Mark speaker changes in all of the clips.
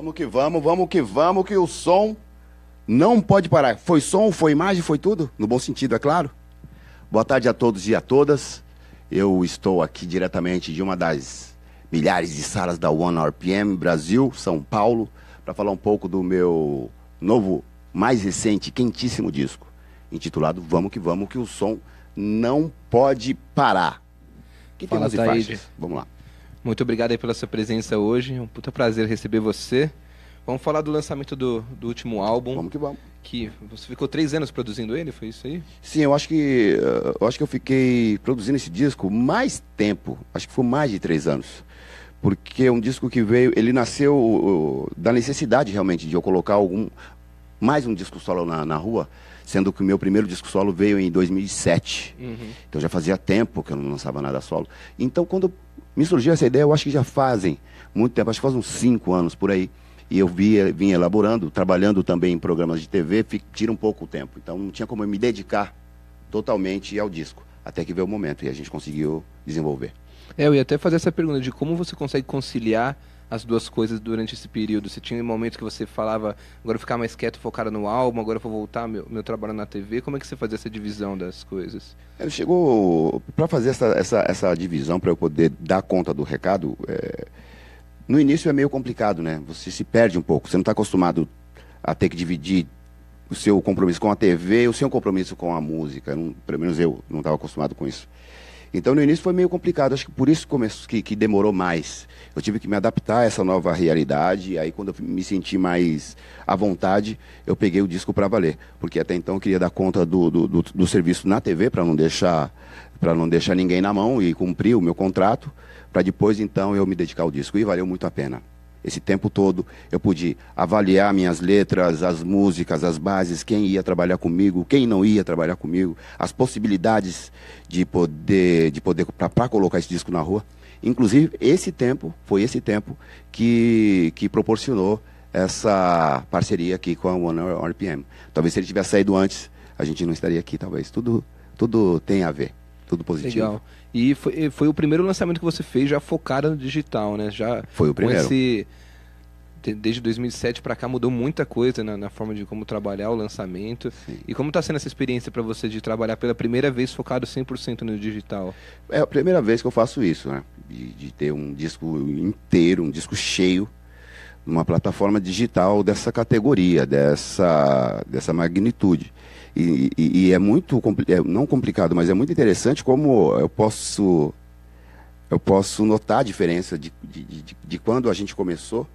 Speaker 1: Vamos que vamos, vamos que vamos, que o som não pode parar. Foi som, foi imagem, foi tudo? No bom sentido, é claro. Boa tarde a todos e a todas. Eu estou aqui diretamente de uma das milhares de salas da One RPM Brasil, São Paulo, para falar um pouco do meu novo, mais recente, quentíssimo disco, intitulado Vamos que Vamos, que o som não pode parar. Que Fala, temos e faixas? Vamos lá.
Speaker 2: Muito obrigado aí pela sua presença hoje. É um puta prazer receber você. Vamos falar do lançamento do, do último álbum. Vamos que vamos. Que você ficou três anos produzindo ele, foi isso aí?
Speaker 1: Sim, eu acho que eu acho que eu fiquei produzindo esse disco mais tempo. Acho que foi mais de três anos porque é um disco que veio, ele nasceu da necessidade realmente de eu colocar algum mais um disco solo na, na rua, sendo que o meu primeiro disco solo veio em 2007. Uhum. Então já fazia tempo que eu não lançava nada solo. Então quando me surgiu essa ideia, eu acho que já fazem muito tempo, acho que faz uns cinco anos por aí. E eu via, vim elaborando, trabalhando também em programas de TV, tira um pouco o tempo. Então não tinha como eu me dedicar totalmente ao disco. Até que veio o momento e a gente conseguiu desenvolver.
Speaker 2: É, eu ia até fazer essa pergunta de como você consegue conciliar as duas coisas durante esse período? Você tinha momentos que você falava, agora eu vou ficar mais quieto, focado no álbum, agora eu vou voltar meu, meu trabalho na TV. Como é que você fazia essa divisão das
Speaker 1: coisas? É, chegou para fazer essa, essa, essa divisão, para eu poder dar conta do recado. É... No início é meio complicado, né? Você se perde um pouco. Você não está acostumado a ter que dividir o seu compromisso com a TV, o seu compromisso com a música. Não, pelo menos eu não estava acostumado com isso. Então, no início foi meio complicado, acho que por isso que, que demorou mais. Eu tive que me adaptar a essa nova realidade, aí quando eu me senti mais à vontade, eu peguei o disco para valer, porque até então eu queria dar conta do, do, do, do serviço na TV, para não deixar para não deixar ninguém na mão e cumprir o meu contrato, para depois então eu me dedicar ao disco, e valeu muito a pena esse tempo todo eu pude avaliar minhas letras, as músicas, as bases, quem ia trabalhar comigo, quem não ia trabalhar comigo, as possibilidades de poder de poder para colocar esse disco na rua. Inclusive, esse tempo foi esse tempo que que proporcionou essa parceria aqui com a One RPM. Talvez se ele tivesse saído antes, a gente não estaria aqui, talvez. Tudo tudo tem a ver, tudo positivo. Legal.
Speaker 2: E foi, foi o primeiro lançamento que você fez já focado no digital, né? Já foi o primeiro. Esse, desde 2007 para cá mudou muita coisa na, na, forma de como trabalhar o lançamento. Sim. E como está sendo essa experiência para você de trabalhar pela primeira vez focado 100% no digital?
Speaker 1: É a primeira vez que eu faço isso, né? De, de ter um disco inteiro, um disco cheio, numa plataforma digital dessa categoria, dessa, dessa magnitude. E, e, é muito, é, não complicado, mas é muito interessante como eu posso, eu posso notar a diferença de, de, de, de quando a gente começou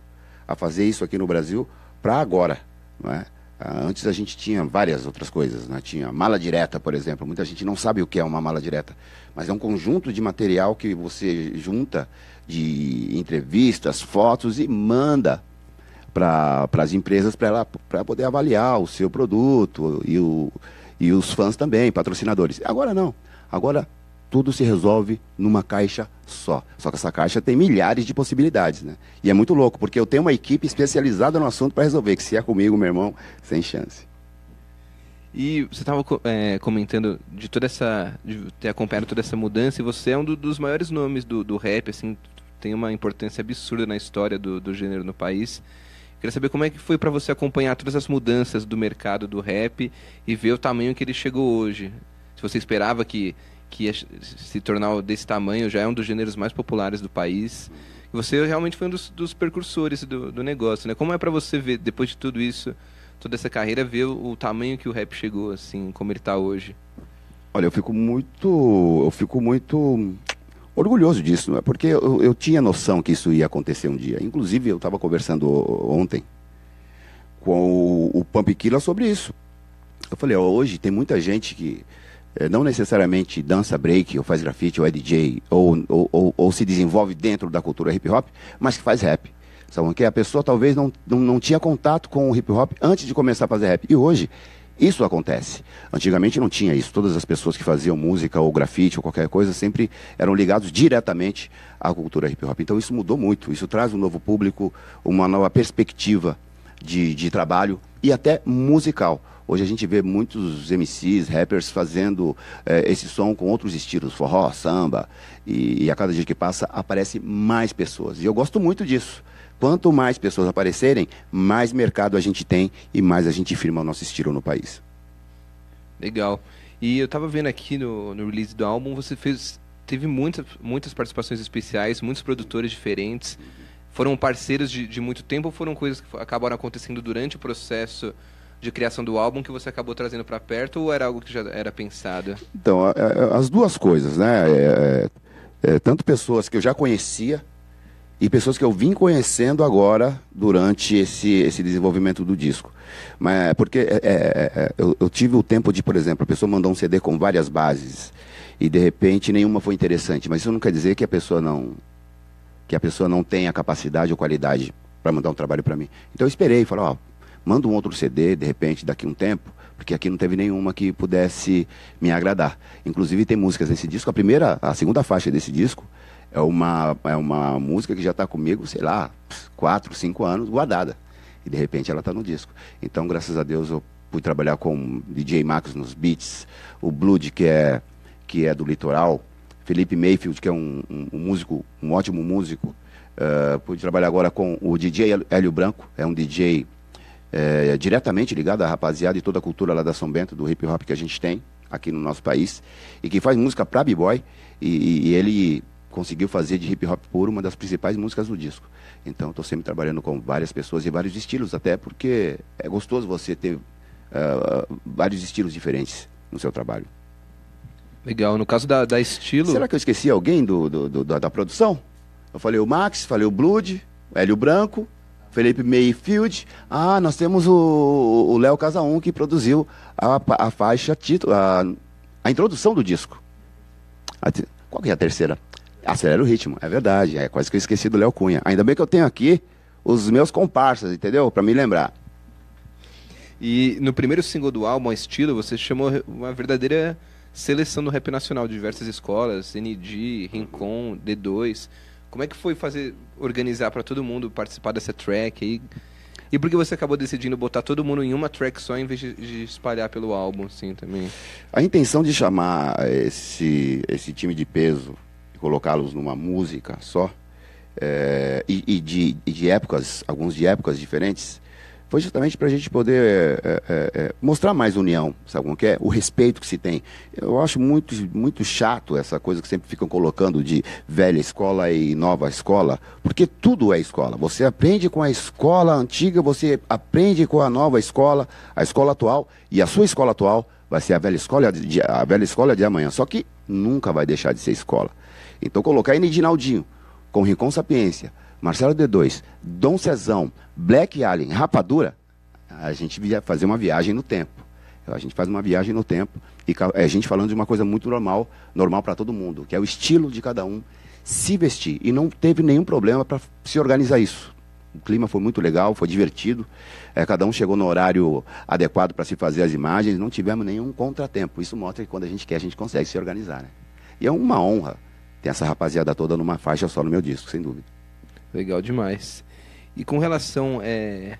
Speaker 1: a fazer isso aqui no Brasil para agora. Não é? Ah, antes a gente tinha várias outras coisas, né? tinha mala direta, por exemplo. Muita gente não sabe o que é uma mala direta, mas é um conjunto de material que você junta de entrevistas, fotos e manda para as empresas para poder avaliar o seu produto e, o, e os fãs também, patrocinadores. Agora não. Agora tudo se resolve numa caixa só. Só que essa caixa tem milhares de possibilidades, né? E é muito louco, porque eu tenho uma equipe especializada no assunto para resolver, que se é comigo, meu irmão, sem chance.
Speaker 2: E você estava é, comentando de toda essa. de ter acompanhado toda essa mudança, e você é um do, dos maiores nomes do, do rap, assim, tem uma importância absurda na história do, do gênero no país. Queria saber como é que foi para você acompanhar todas as mudanças do mercado do rap e ver o tamanho que ele chegou hoje. Se você esperava que, que ia se tornar desse tamanho, já é um dos gêneros mais populares do país. Você realmente foi um dos, dos percursores do, do negócio, né? Como é para você ver, depois de tudo isso, toda essa carreira, ver o, o tamanho que o rap chegou, assim, como ele tá hoje?
Speaker 1: Olha, eu fico muito. Eu fico muito orgulhoso disso, não é? Porque eu, eu tinha noção que isso ia acontecer um dia. Inclusive, eu estava conversando ontem com o, o sobre isso. Eu falei, hoje tem muita gente que é, não necessariamente dança break, ou faz grafite, ou é DJ, ou, ou, ou, ou se desenvolve dentro da cultura hip hop, mas que faz rap. Sabe? Que é? a pessoa talvez não, não, não tinha contato com o hip hop antes de começar a fazer rap. E hoje isso acontece. Antigamente não tinha isso. Todas as pessoas que faziam música ou grafite ou qualquer coisa sempre eram ligados diretamente à cultura hip hop. Então isso mudou muito. Isso traz um novo público, uma nova perspectiva de, de trabalho e até musical. Hoje a gente vê muitos MCs, rappers fazendo eh, esse som com outros estilos, forró, samba, e, e, a cada dia que passa aparece mais pessoas. E eu gosto muito disso. Quanto mais pessoas aparecerem, mais mercado a gente tem e mais a gente firma o nosso estilo no país.
Speaker 2: Legal. E eu estava vendo aqui no, no release do álbum, você fez teve muitas, muitas participações especiais, muitos produtores diferentes. Foram parceiros de, de, muito tempo ou foram coisas que acabaram acontecendo durante o processo de criação do álbum que você acabou trazendo para perto ou era algo que já era pensado?
Speaker 1: Então, as duas coisas, né? É, é, é, tanto pessoas que eu já conhecia, e pessoas que eu vim conhecendo agora durante esse, esse desenvolvimento do disco. Mas é porque é é, é, é, eu, eu, tive o tempo de, por exemplo, a pessoa mandou um CD com várias bases e de repente nenhuma foi interessante. Mas isso não quer dizer que a pessoa não que a pessoa não tenha capacidade ou qualidade para mandar um trabalho para mim. Então eu esperei, falei, ó, manda um outro CD de repente daqui a um tempo, porque aqui não teve nenhuma que pudesse me agradar. Inclusive tem músicas nesse disco. A primeira, a segunda faixa desse disco é uma, é uma música que já está comigo, sei lá, quatro, cinco anos, guardada. E de repente ela está no disco. Então, graças a Deus, eu pude trabalhar com DJ Max nos beats, o Blood, que é, que é do litoral, Felipe Mayfield, que é um, um, um músico, um ótimo músico. Uh, ah, pude trabalhar agora com o DJ Hélio Branco, é um DJ é, diretamente ligado à rapaziada e toda a cultura lá da São Bento, do hip hop que a gente tem aqui no nosso país, e que faz música pra b-boy, e, e, ele conseguiu fazer de hip hop por uma das principais músicas do disco. Então estou sempre trabalhando com várias pessoas e vários estilos, até porque é gostoso você ter uh, vários estilos diferentes no seu trabalho. Legal, no caso da, da estilo. Será que eu esqueci alguém do, do, do da, da, produção? Eu falei o Max, falei o Blood, o Hélio Branco, Felipe Mayfield. Ah, nós temos o Léo Casaum que produziu a, a faixa título, a, a introdução do disco. A, qual que é a terceira? Acelera o ritmo, é verdade. É quase que eu esqueci do Léo Cunha. Ainda bem que eu tenho aqui os meus comparsas, entendeu? Para me lembrar.
Speaker 2: E no primeiro single do álbum, Estilo, você chamou uma verdadeira seleção do rap nacional de diversas escolas, ND, Rincon, D2. Como é que foi fazer organizar para todo mundo participar dessa track aí? E por que você acabou decidindo botar todo mundo em uma track só em vez de, de, espalhar pelo álbum, assim, também?
Speaker 1: A intenção de chamar esse, esse time de peso colocá-los numa música só, é, e, e, de, de, épocas, alguns de épocas diferentes, foi justamente para a gente poder é, é, mostrar mais união, sabe como que é? O respeito que se tem. Eu acho muito, muito chato essa coisa que sempre ficam colocando de velha escola e nova escola, porque tudo é escola. Você aprende com a escola antiga, você aprende com a nova escola, a escola atual, e a sua escola atual vai ser a velha escola de, a velha escola de amanhã. Só que nunca vai deixar de ser escola. Então colocar Nidinaldinho, com Rincon Sapiência, Marcelo D2, Dom Cezão, Black Alien, Rapadura, a gente via fazer uma viagem no tempo. A gente faz uma viagem no tempo e é, a gente falando de uma coisa muito normal, normal para todo mundo, que é o estilo de cada um se vestir. E não teve nenhum problema para se organizar isso. O clima foi muito legal, foi divertido. É, cada um chegou no horário adequado para se fazer as imagens, não tivemos nenhum contratempo. Isso mostra que quando a gente quer, a gente consegue se organizar. Né? E é uma honra tem essa rapaziada toda numa faixa só no meu disco, sem dúvida.
Speaker 2: Legal demais. E com relação é,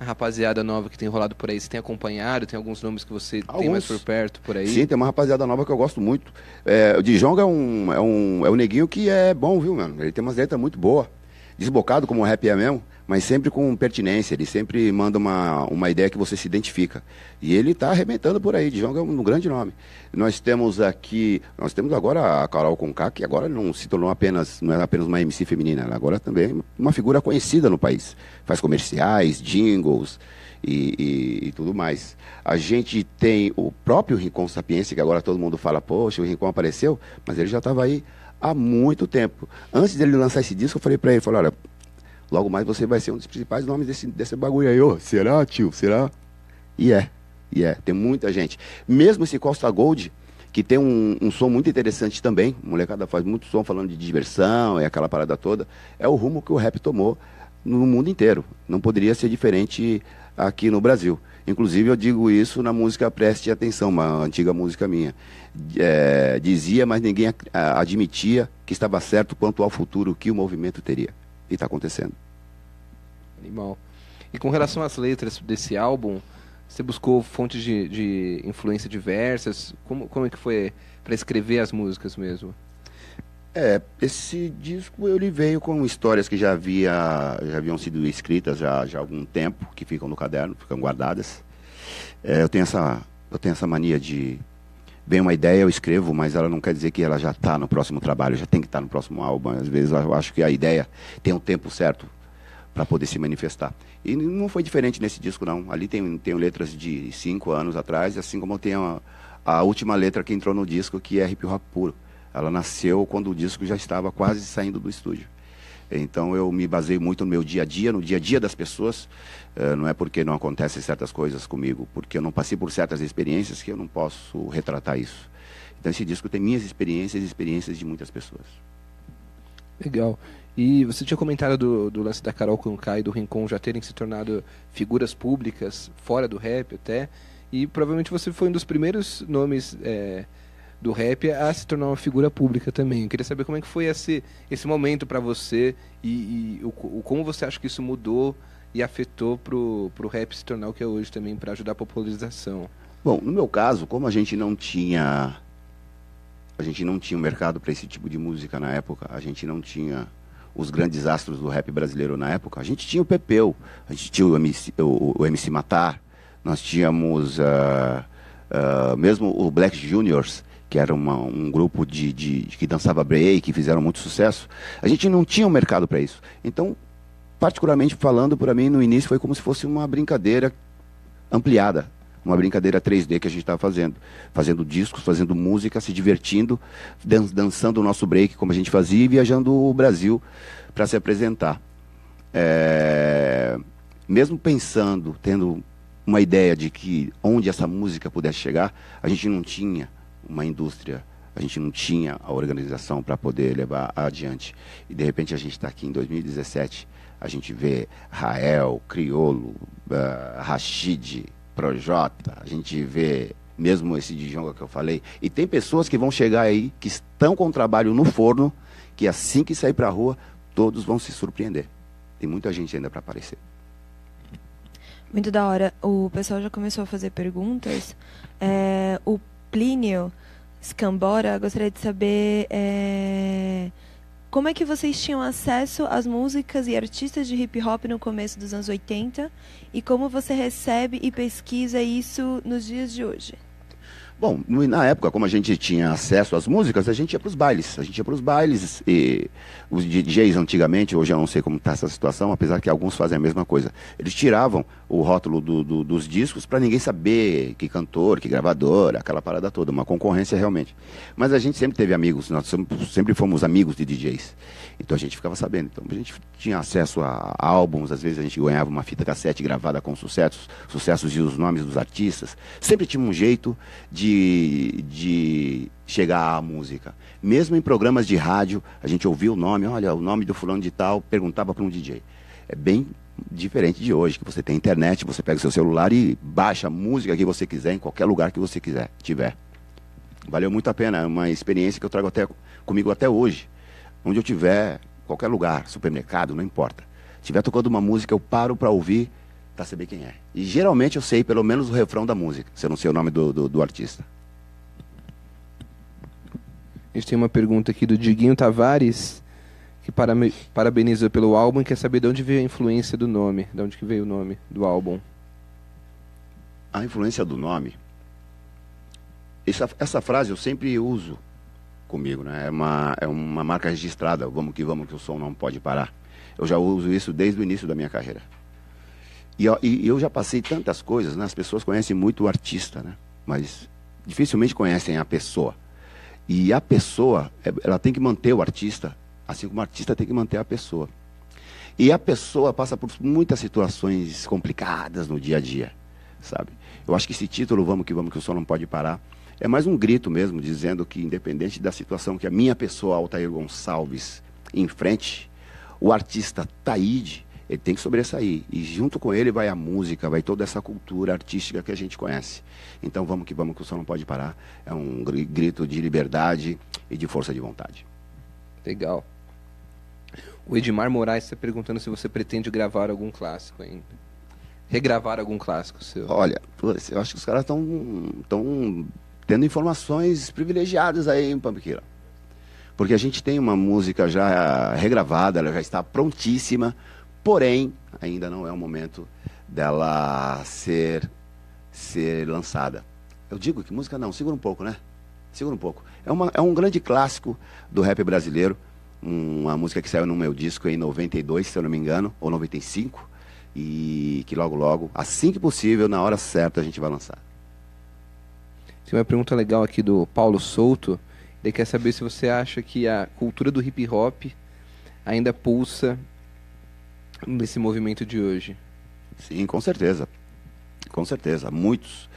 Speaker 2: à rapaziada nova que tem rolado por aí, você tem acompanhado? Tem alguns nomes que você alguns. tem mais por perto por aí? Sim, tem
Speaker 1: uma rapaziada nova que eu gosto muito. É, o Djonga é um, é, um, é um neguinho que é bom, viu, mano? Ele tem umas letras muito boas. Desbocado como o rap é mesmo mas sempre com pertinência. Ele sempre manda uma, uma ideia que você se identifica. E ele está arrebentando por aí. Djonga é um, um grande nome. Nós temos aqui, nós temos agora a Carol Conká, que agora não se tornou apenas, não é apenas uma MC feminina, ela agora também é uma figura conhecida no país. Faz comerciais, jingles. E, e, e, tudo mais. A gente tem o próprio Rincon Sapiência, que agora todo mundo fala, poxa, o Rincon apareceu, mas ele já estava aí há muito tempo. Antes dele lançar esse disco, eu falei para ele, falei, olha, Logo mais você vai ser um dos principais nomes desse, desse bagulho aí. Ô, será, tio? Será? E é. E é. Tem muita gente. Mesmo esse Costa Gold, que tem um, um som muito interessante também. molecada faz muito som falando de diversão e aquela parada toda. É o rumo que o rap tomou no mundo inteiro. Não poderia ser diferente aqui no Brasil. Inclusive, eu digo isso na música Preste Atenção, uma antiga música minha. É, dizia, mas ninguém admitia que estava certo quanto ao futuro que o movimento teria. E está acontecendo.
Speaker 2: Animal. E com relação às letras desse álbum, você buscou fontes de, de influência diversas? Como, como é que foi para escrever as músicas mesmo?
Speaker 1: É, esse disco ele veio com histórias que já, havia, já haviam sido escritas já, já há algum tempo, que ficam no caderno, ficam guardadas. É, eu, tenho essa, eu tenho essa mania de vem uma ideia, eu escrevo, mas ela não quer dizer que ela já está no próximo trabalho, já tem que estar tá no próximo álbum. Às vezes eu acho que a ideia tem um tempo certo para poder se manifestar. E não foi diferente nesse disco, não. Ali tem, tem letras de cinco anos atrás, assim como tem a, a última letra que entrou no disco, que é hip hop puro. Ela nasceu quando o disco já estava quase saindo do estúdio. Então eu me baseio muito no meu dia a dia, no dia a dia das pessoas. Uh, não é porque não acontecem certas coisas comigo, porque eu não passei por certas experiências que eu não posso retratar isso. Então esse disco tem minhas experiências e experiências de muitas pessoas.
Speaker 2: Legal. E você tinha comentado do, do lance da Carol Conká e do Rincon já terem se tornado figuras públicas, fora do rap até. E provavelmente você foi um dos primeiros nomes. É do rap é a se tornar uma figura pública também. Eu queria saber como é que foi esse, esse momento para você e, e o, o, como você acha que isso mudou e afetou pro, pro rap se tornar o que é hoje também para ajudar a popularização.
Speaker 1: Bom, no meu caso, como a gente não tinha a gente não tinha um mercado para esse tipo de música na época, a gente não tinha os grandes astros do rap brasileiro na época, a gente tinha o Pepeu, a gente tinha o MC, o, o MC Matar, nós tínhamos uh, uh, mesmo o Black Juniors, que era uma, um grupo de, de, que dançava break, que fizeram muito sucesso, a gente não tinha um mercado para isso. Então, particularmente falando, para mim, no início foi como se fosse uma brincadeira ampliada, uma brincadeira 3D que a gente estava fazendo. Fazendo discos, fazendo música, se divertindo, dan dançando o nosso break, como a gente fazia, e viajando o Brasil para se apresentar. É... Mesmo pensando, tendo uma ideia de que onde essa música pudesse chegar, a gente não tinha uma indústria. A gente não tinha a organização para poder levar adiante. E de repente a gente está aqui em 2017, a gente vê Rael, Criolo, uh, ah, Rashid, Projota, a gente vê mesmo esse Djonga que eu falei. E tem pessoas que vão chegar aí, que estão com o trabalho no forno, que assim que sair para a rua, todos vão se surpreender. Tem muita gente ainda para aparecer.
Speaker 3: Muito da hora. O pessoal já começou a fazer perguntas. É, o Plínio Scambora, gostaria de saber é, como é que vocês tinham acesso às músicas e artistas de hip hop no começo dos anos 80 e como você recebe e pesquisa isso nos dias de hoje.
Speaker 1: Bom, na época, como a gente tinha acesso às músicas, a gente ia para os bailes. A gente ia para os bailes e os DJs antigamente, hoje eu não sei como está essa situação, apesar que alguns fazem a mesma coisa. Eles tiravam o rótulo do, do, dos discos para ninguém saber que cantor, que gravador, aquela parada toda, uma concorrência realmente. Mas a gente sempre teve amigos, nós sempre fomos amigos de DJs. Então a gente ficava sabendo. Então a gente tinha acesso a álbuns, às vezes a gente ganhava uma fita cassete gravada com sucessos, sucessos e os nomes dos artistas. Sempre tinha um jeito de de, de chegar à música. Mesmo em programas de rádio, a gente ouvia o nome, olha, o nome do fulano de tal, perguntava para um DJ. É bem diferente de hoje, que você tem internet, você pega o seu celular e baixa a música que você quiser, em qualquer lugar que você quiser, tiver. Valeu muito a pena, é uma experiência que eu trago até, comigo até hoje. Onde eu tiver, qualquer lugar, supermercado, não importa. Se tiver tocando uma música, eu paro para ouvir para saber quem é. E geralmente eu sei pelo menos o refrão da música, se eu não sei o nome do, do, do artista.
Speaker 2: A gente tem uma pergunta aqui do Diguinho Tavares, que parabeniza pelo álbum e quer saber de onde veio a influência do nome, de onde que veio o nome do álbum.
Speaker 1: A influência do nome. Essa, essa frase eu sempre uso comigo, né? É uma, é uma marca registrada, vamos que vamos que o som não pode parar. Eu já uso isso desde o início da minha carreira. E, e eu já passei tantas coisas, né? As pessoas conhecem muito o artista, né? Mas dificilmente conhecem a pessoa. E a pessoa, é, ela tem que manter o artista, assim como o artista tem que manter a pessoa. E a pessoa passa por muitas situações complicadas no dia a dia, sabe? Eu acho que esse título, Vamos que Vamos que o Sol Não Pode Parar, é mais um grito mesmo, dizendo que independente da situação que a minha pessoa, Altair Gonçalves, enfrente, o artista Taíde ele tem que sobressair. E junto com ele vai a música, vai toda essa cultura artística que a gente conhece. Então vamos que vamos, que o som não pode parar. É um grito de liberdade e de força de vontade. Legal. O
Speaker 2: Edmar Moraes está perguntando se você pretende gravar algum clássico ainda. Regravar algum clássico
Speaker 1: seu? Olha, eu acho que os caras estão tão tendo informações privilegiadas aí em porque a gente tem uma música já regravada, ela já está prontíssima Porém, ainda não é o momento dela ser, ser lançada. Eu digo que música não, segura um pouco, né? Segura um pouco. É, uma, é um grande clássico do rap brasileiro, uma música que saiu no meu disco em 92, se eu não me engano, ou 95, e que logo, logo, assim que possível, na hora certa, a gente vai lançar. Tem uma pergunta legal aqui do Paulo
Speaker 2: Souto. Ele quer saber se você acha que a cultura do hip hop ainda pulsa
Speaker 1: nesse movimento de hoje? Sim, com certeza. Com certeza. Muitos.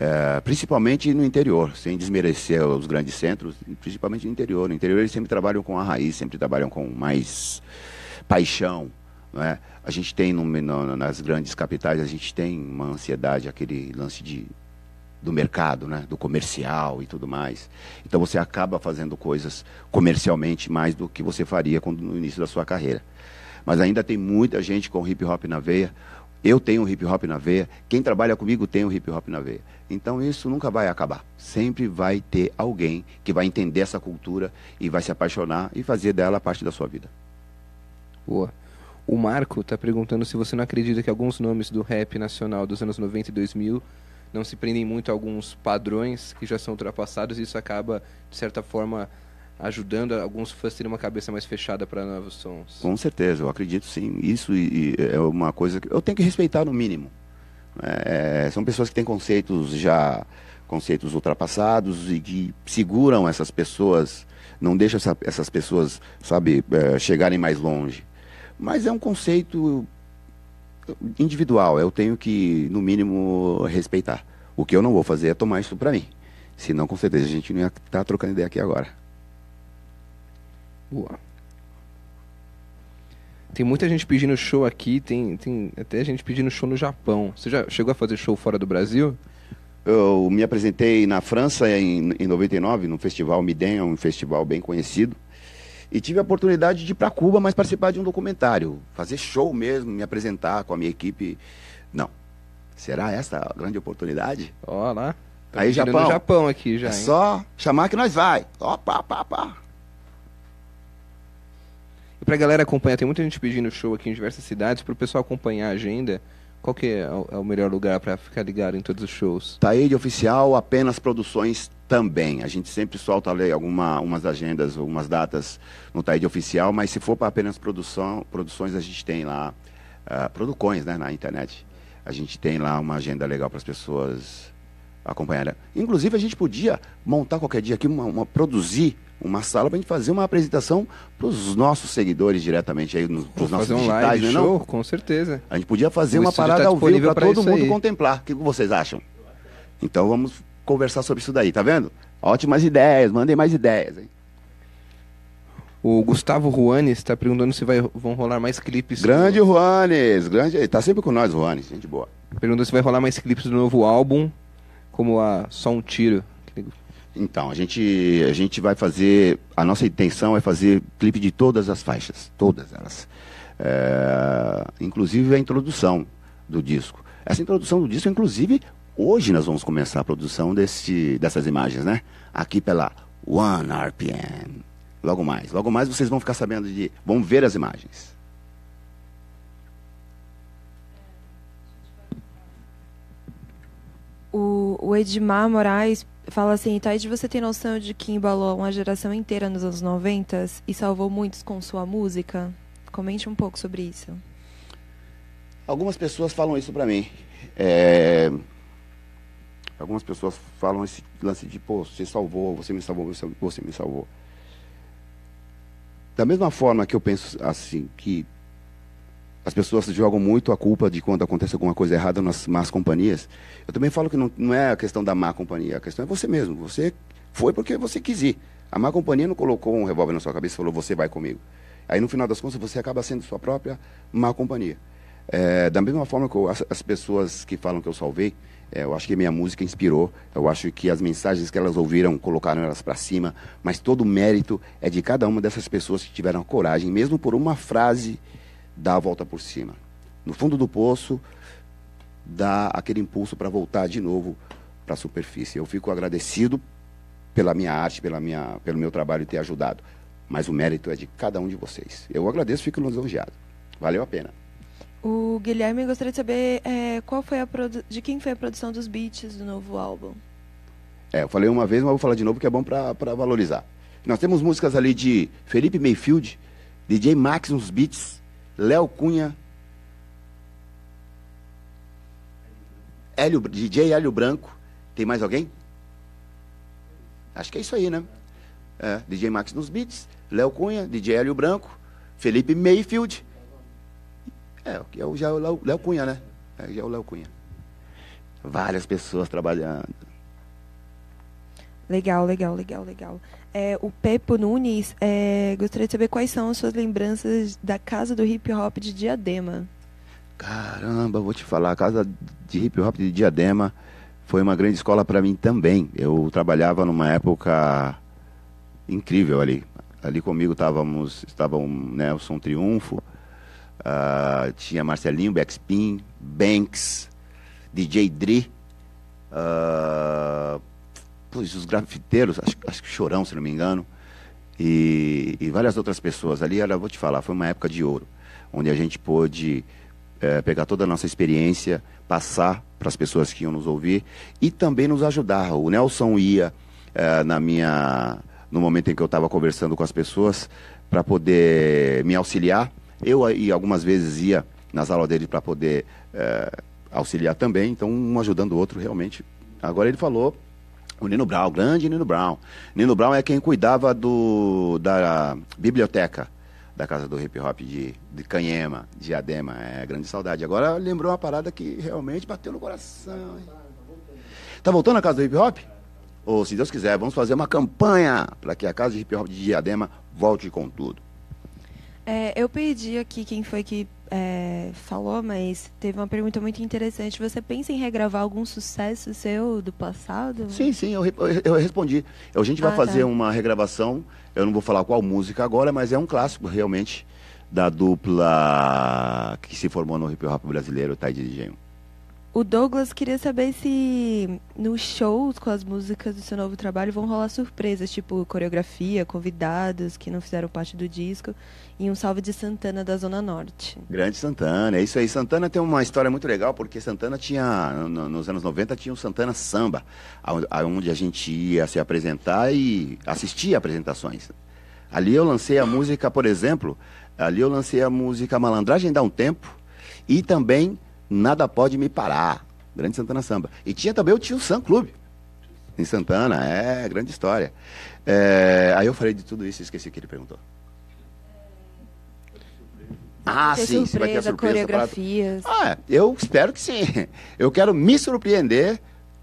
Speaker 1: É, principalmente no interior, sem desmerecer os grandes centros, principalmente no interior. No interior eles sempre trabalham com a raiz, sempre trabalham com mais paixão. Não é? A gente tem no, no, nas grandes capitais, a gente tem uma ansiedade, aquele lance de, do mercado, né? do comercial e tudo mais. Então você acaba fazendo coisas comercialmente mais do que você faria quando, no início da sua carreira. Mas ainda tem muita gente com hip hop na veia. Eu tenho hip hop na veia, quem trabalha comigo tem o hip hop na veia. Então isso nunca vai acabar. Sempre vai ter alguém que vai entender essa cultura e vai se apaixonar e fazer dela parte da sua vida.
Speaker 2: Boa. O Marco está perguntando se você não acredita que alguns nomes do rap nacional dos anos 90 e 2000 não se prendem muito a alguns padrões que já são ultrapassados e isso acaba, de certa forma, ajudando alguns fãs terem uma cabeça mais fechada para novos sons. Com
Speaker 1: certeza, eu acredito sim. Isso é uma coisa que eu tenho que respeitar no mínimo. É, é, são pessoas que têm conceitos já conceitos ultrapassados e que seguram essas pessoas, não deixam essa, essas pessoas, sabe, é, chegarem mais longe. Mas é um conceito individual. Eu tenho que, no mínimo, respeitar. O que eu não vou fazer é tomar isso para mim. Senão, com certeza, a gente não ia estar tá trocando ideia aqui agora.
Speaker 2: Boa. Tem muita gente pedindo show aqui, tem, tem até gente pedindo show no Japão.
Speaker 1: Você já chegou a fazer show fora do Brasil? Eu me apresentei na França em, em 99, num festival Midem, um festival bem conhecido. E tive a oportunidade de ir para Cuba, mas participar de um documentário. Fazer show mesmo, me apresentar com a minha equipe. Não. Será essa a grande oportunidade? Ó lá. Tá Aí, Japão. Japão aqui já. É só chamar que nós vai. Ó, pá, pá, pá. E pra galera acompanhar,
Speaker 2: tem muita gente pedindo show aqui em diversas cidades, pro pessoal acompanhar a agenda. Qual que é, o, é melhor lugar
Speaker 1: para ficar ligado em todos os shows? Tá de Oficial, apenas produções também. A gente sempre solta algumas agendas, algumas datas no Taíde tá Oficial, mas se for para apenas produção, produções, a gente tem lá, uh, Producões, né, na internet. A gente tem lá uma agenda legal para as pessoas acompanharem. Inclusive, a gente podia montar qualquer dia aqui, uma, uma produzir uma sala para a gente fazer uma apresentação para os nossos seguidores diretamente aí, nos, pros nossos fazer digitais, um live, né, show, não?
Speaker 2: com certeza. A gente podia fazer o uma parada tá ao vivo para todo mundo aí. contemplar.
Speaker 1: O que vocês acham? Então vamos conversar sobre isso daí, tá vendo? Ótimas ideias, mandem mais ideias, hein? O Gustavo Juanes está perguntando se vai,
Speaker 2: vão rolar mais clipes.
Speaker 1: Grande do... Juanes, grande, tá sempre com nós, Juanes, gente boa. Perguntou se vai rolar mais clipes do novo álbum, como a Só um Tiro. Então, a gente, a gente vai fazer. A nossa intenção é fazer clipe de todas as faixas, todas elas. É, inclusive a introdução do disco. Essa introdução do disco, inclusive, hoje nós vamos começar a produção desse, dessas imagens, né? Aqui pela One RPM. Logo mais, logo mais vocês vão ficar sabendo de. vão ver as imagens.
Speaker 3: o, o Edmar Moraes fala assim: Itaide, tá, você tem noção de que embalou uma geração inteira nos anos 90 e salvou muitos com sua música? Comente um pouco sobre isso.
Speaker 1: Algumas pessoas falam isso para mim. É... Algumas pessoas falam esse lance de, pô, você salvou, você me salvou, você me salvou. Da mesma forma que eu penso assim, que as pessoas jogam muito a culpa de quando acontece alguma coisa errada nas más companhias. Eu também falo que não, não é a questão da má companhia, a questão é você mesmo. Você foi porque você quis ir. A má companhia não colocou um revólver na sua cabeça e falou, você vai comigo. Aí, no final das contas, você acaba sendo sua própria má companhia. É, da mesma forma que eu, as, as, pessoas que falam que eu salvei, é, eu acho que minha música inspirou, eu acho que as mensagens que elas ouviram colocaram elas para cima, mas todo o mérito é de cada uma dessas pessoas que tiveram a coragem, mesmo por uma frase dá a volta por cima. No fundo do poço, dá aquele impulso para voltar de novo para a superfície. Eu fico agradecido pela minha arte, pela minha, pelo meu trabalho ter ajudado. Mas o mérito é de cada um de vocês. Eu agradeço, fico lisonjeado. Valeu a pena.
Speaker 3: O Guilherme gostaria de saber é, qual foi a de quem foi a produção dos beats do novo
Speaker 1: álbum. É, eu falei uma vez, mas vou falar de novo que é bom para valorizar. Nós temos músicas ali de Felipe Mayfield, DJ Max nos beats, Léo Cunha, Hélio, DJ Hélio Branco. Tem mais alguém? Acho que é isso aí, né? É, DJ Max nos beats, Léo Cunha, DJ Hélio Branco, Felipe Mayfield. É, o, é já é o Léo Cunha, né? É, já é o Léo Cunha. Várias pessoas trabalhando.
Speaker 3: Legal, legal, legal, legal. É, o Pepo Nunes é, gostaria de saber quais são as suas lembranças da casa do hip hop de Diadema.
Speaker 1: Caramba, vou te falar, a casa de hip hop de Diadema foi uma grande escola para mim também. Eu trabalhava numa época incrível ali. Ali comigo estávamos, estavam um né, Nelson Triunfo, uh, tinha Marcelinho Backspin, Banks, DJ Dri, uh, ah, pois, os grafiteiros, acho, acho que Chorão, se não me engano, e, e, várias outras pessoas ali, olha, vou te falar, foi uma época de ouro, onde a gente pôde é, pegar toda a nossa experiência, passar para as pessoas que iam nos ouvir e também nos ajudar. O Nelson ia é, na minha, no momento em que eu estava conversando com as pessoas para poder me auxiliar. Eu e algumas vezes ia nas aulas dele para poder é, auxiliar também. Então um ajudando o outro realmente. Agora ele falou o Nino Brown, grande Nino Brown. Nino Brown é quem cuidava do, da biblioteca da casa do hip hop de, de Canhema, de Adema. É grande saudade. Agora lembrou uma parada que realmente bateu no coração. Hein? Tá voltando a casa do hip hop? Ou, se Deus quiser, vamos fazer uma campanha para que a casa de hip hop de Diadema volte com tudo.
Speaker 3: É, eu perdi aqui quem foi que é, falou, mas teve uma pergunta muito interessante. Você pensa em regravar algum sucesso seu do passado? Sim, sim, eu, eu
Speaker 1: respondi. A gente vai ah, tá. fazer tá. uma regravação, eu não vou falar qual música agora, mas é um clássico realmente da dupla que se formou no hip hop brasileiro, de Gênio.
Speaker 3: O Douglas queria saber se nos shows com as músicas do seu novo trabalho vão rolar surpresas, tipo coreografia, convidados que não fizeram parte do disco e um salve de Santana da Zona Norte.
Speaker 1: Grande Santana, é isso aí. Santana tem uma história muito legal porque Santana tinha, no, nos anos 90, tinha um Santana Samba, onde a gente ia se apresentar e assistia apresentações. Ali eu lancei a música, por exemplo, ali eu lancei a música Malandragem Dá um Tempo e também Nada pode me parar. Grande Santana Samba. E tinha também o Tio Sam Clube. Em Santana, é, grande história. É, aí eu falei de tudo isso e esqueci o que ele perguntou. Ah, ter sim, surpresa, vai ter a surpresa. Coreografias. Pra... Ah, eu espero que sim. Eu quero me surpreender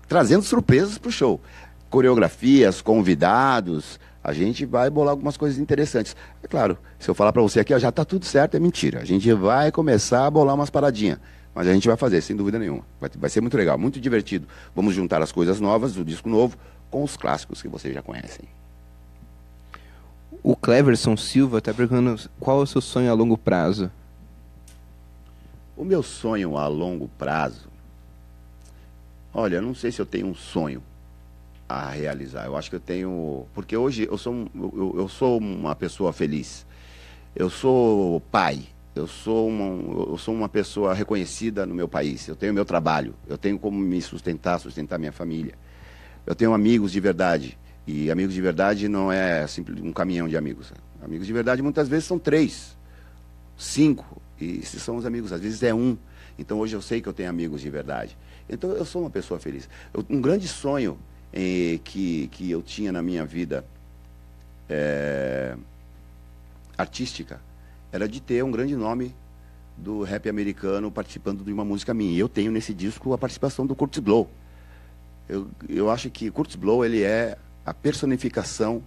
Speaker 1: trazendo surpresas pro show. Coreografias, convidados. A gente vai bolar algumas coisas interessantes. É claro, se eu falar para você aqui, ó, já tá tudo certo, é mentira. A gente vai começar a bolar umas paradinhas. Mas a gente vai fazer, sem dúvida nenhuma. Vai, vai ser muito legal, muito divertido. Vamos juntar as coisas novas, o disco novo, com os clássicos que vocês já conhecem.
Speaker 2: O Cleverson Silva está perguntando qual é o seu sonho a longo prazo?
Speaker 1: O meu sonho a longo prazo. Olha, não sei se eu tenho um sonho a realizar. Eu acho que eu tenho. Porque hoje eu sou, eu, eu sou uma pessoa feliz. Eu sou pai, eu sou, uma, eu sou uma pessoa reconhecida no meu país, eu tenho meu trabalho, eu tenho como me sustentar, sustentar minha família. Eu tenho amigos de verdade. E amigos de verdade não é simples um caminhão de amigos. Amigos de verdade muitas vezes são três, cinco. E se são os amigos, às vezes é um. Então hoje eu sei que eu tenho amigos de verdade. Então eu sou uma pessoa feliz. Eu, um grande sonho eh, que, que eu tinha na minha vida eh, artística era de ter um grande nome do rap americano participando de uma música minha. E eu tenho nesse disco a participação do Curtis Blow. Eu, eu acho que Curtis Blow ele é a personificação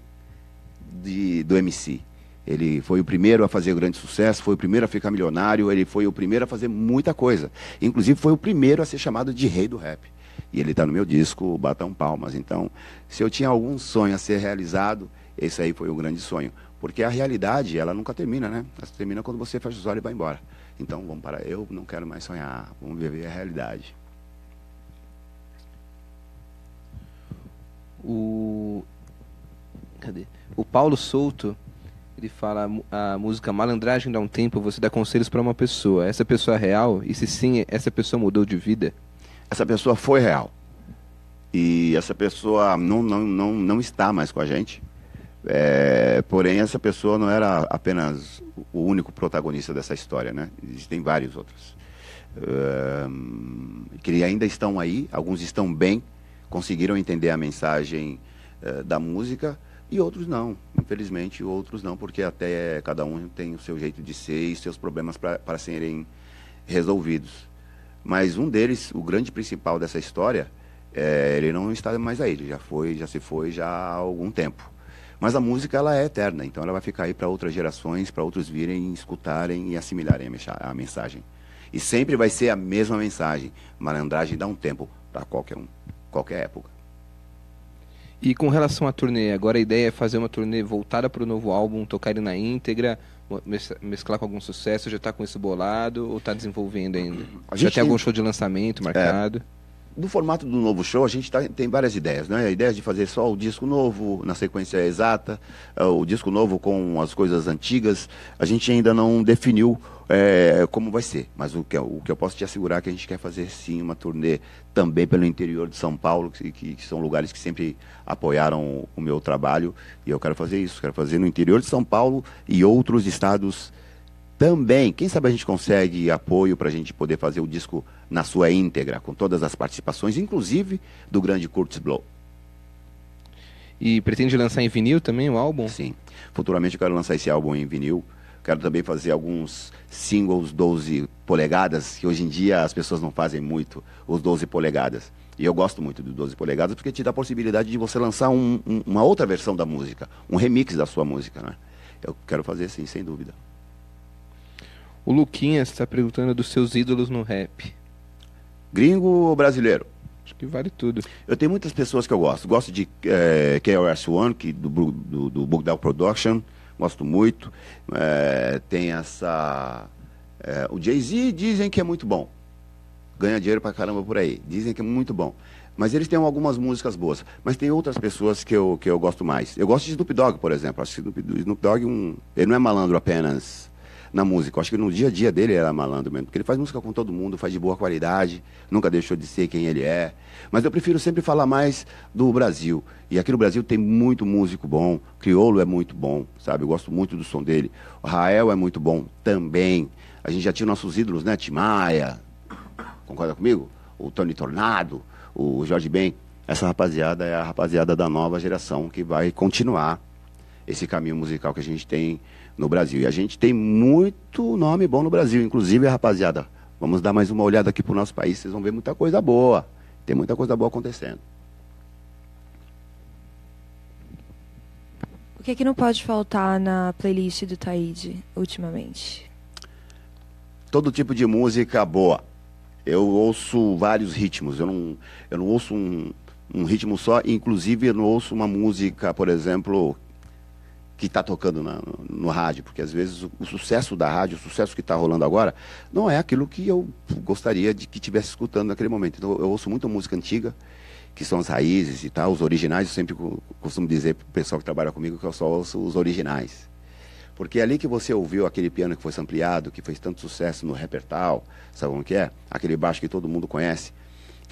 Speaker 1: de, do MC. Ele foi o primeiro a fazer grande sucesso, foi o primeiro a ficar milionário, ele foi o primeiro a fazer muita coisa. Inclusive, foi o primeiro a ser chamado de rei do rap. E ele está no meu disco, Batam Palmas. Então, se eu tinha algum sonho a ser realizado, esse aí foi o grande sonho. Porque a realidade, ela nunca termina, né? Ela termina quando você fecha os olhos e vai embora. Então, vamos para. Eu não quero mais sonhar. Vamos viver a realidade. O.
Speaker 2: Cadê? O Paulo Souto. Ele fala a música Malandragem dá um tempo, você dá
Speaker 1: conselhos para uma pessoa. Essa pessoa é real? E se sim, essa pessoa mudou de vida? Essa pessoa foi real. E essa pessoa não, não, não, não está mais com a gente. É, porém, essa pessoa não era apenas o único protagonista dessa história, né? Existem vários outros. Uh, que ainda estão aí, alguns estão bem, conseguiram entender a mensagem uh, da música e outros não. Infelizmente, outros não, porque até cada um tem o seu jeito de ser e seus problemas para serem resolvidos. Mas um deles, o grande principal dessa história, é, ele não está mais aí, ele já foi, já se foi já há algum tempo. Mas a música ela é eterna, então ela vai ficar aí para outras gerações, para outros virem, escutarem e assimilarem a mensagem. E sempre vai ser a mesma mensagem. Malandragem dá um tempo para qualquer um, qualquer época. E com relação à turnê, agora a ideia
Speaker 2: é fazer uma turnê voltada para o novo álbum, tocar ele na íntegra, mesclar com algum sucesso,
Speaker 1: já está com isso bolado ou está desenvolvendo ainda? A gente... Já tem algum show de lançamento
Speaker 2: marcado? É
Speaker 1: do formato do novo show, a gente tá, tem várias ideias, né? A ideia de fazer só o disco novo, na sequência exata, é, o disco novo com as coisas antigas, a gente ainda não definiu é, como vai ser. Mas o que, eu, o que eu posso te assegurar é que a gente quer fazer sim uma turnê também pelo interior de São Paulo, que, que, são lugares que sempre apoiaram o meu trabalho. E eu quero fazer isso, quero fazer no interior de São Paulo e outros estados também, quem sabe a gente consegue apoio para a gente poder fazer o disco na sua íntegra, com todas as participações, inclusive do grande Curtis Blow.
Speaker 2: E pretende lançar em vinil também o álbum?
Speaker 1: Sim. Futuramente eu quero lançar esse álbum em vinil. Quero também fazer alguns singles 12 polegadas, que hoje em dia as pessoas não fazem muito, os 12 polegadas. E eu gosto muito do 12 polegadas porque te dá a possibilidade de você lançar um, um, uma outra versão da música, um remix da sua música. Né? Eu quero fazer sim, sem dúvida.
Speaker 2: O Luquinhas está perguntando dos seus ídolos no rap.
Speaker 1: Gringo ou brasileiro? Acho que vale tudo. Eu tenho muitas pessoas que eu gosto. Gosto de é, eh, KRS-One, que, do, do, do Production, gosto muito. É, tem essa... É, o Jay-Z dizem que é muito bom. Ganha dinheiro pra caramba por aí. Dizem que é muito bom. Mas eles têm algumas músicas boas. Mas tem outras pessoas que eu, que eu gosto mais. Eu gosto de Snoop Dogg, por exemplo. Acho que Snoop, Snoop Dogg, é um, ele não é malandro apenas na música. Eu acho que no dia a dia dele ele era malandro mesmo, porque ele faz música com todo mundo, faz de boa qualidade, nunca deixou de ser quem ele é. Mas eu prefiro sempre falar mais do Brasil. E aqui no Brasil tem muito músico bom, Criolo é muito bom, sabe? Eu gosto muito do som dele. O Rael é muito bom também. A gente já tinha nossos ídolos, né? Timaya, concorda comigo? O Tony Tornado, o Jorge Ben. Essa rapaziada é a rapaziada da nova geração que vai continuar esse caminho musical que a gente tem no Brasil. E a gente tem muito nome bom no Brasil. Inclusive, rapaziada, vamos dar mais uma olhada aqui pro nosso país. Vocês vão ver muita coisa boa. Tem muita coisa boa acontecendo.
Speaker 3: O que, é que não pode faltar na playlist do Taíde ultimamente?
Speaker 1: Todo tipo de música boa. Eu ouço vários ritmos. Eu não, eu não ouço um, um ritmo só. Inclusive, eu não ouço uma música, por exemplo, que está tocando na, no, rádio, porque às vezes o, o, sucesso da rádio, o sucesso que está rolando agora, não é aquilo que eu gostaria de que estivesse escutando naquele momento. Então eu ouço muita música antiga, que são as raízes e tal, os originais, eu sempre costumo dizer para o pessoal que trabalha comigo que eu só ouço os originais. Porque é ali que você ouviu aquele piano que foi ampliado, que fez tanto sucesso no repertal, sabe como que é? Aquele baixo que todo mundo conhece.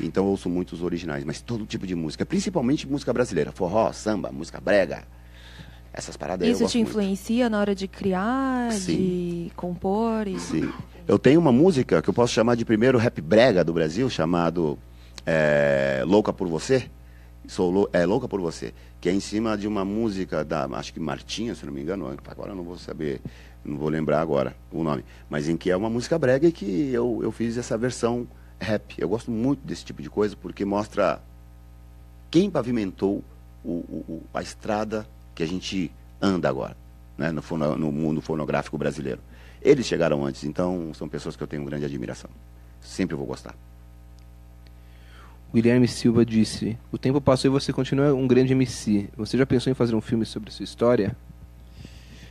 Speaker 1: Então eu ouço muito os originais, mas todo tipo de música, principalmente música brasileira, forró, samba, música brega, essas paradas Isso te
Speaker 3: influencia muito. na hora de criar, Sim. de compor? E... Sim.
Speaker 1: Eu tenho uma música que eu posso chamar de primeiro rap brega do Brasil, chamado é, Louca por Você. Sou lou é Louca por Você, que é em cima de uma música da, acho que Martinha, se não me engano, agora eu não vou saber, não vou lembrar agora o nome, mas em que é uma música brega e que eu, eu fiz essa versão rap. Eu gosto muito desse tipo de coisa porque mostra quem pavimentou o, o, a estrada que a gente anda agora, né, no, fono, no mundo fonográfico brasileiro. Eles chegaram antes, então são pessoas que eu tenho grande admiração. Sempre vou gostar.
Speaker 2: Guilherme Silva disse: O tempo passou e você continua um grande MC. Você já pensou em fazer um filme sobre
Speaker 1: sua história?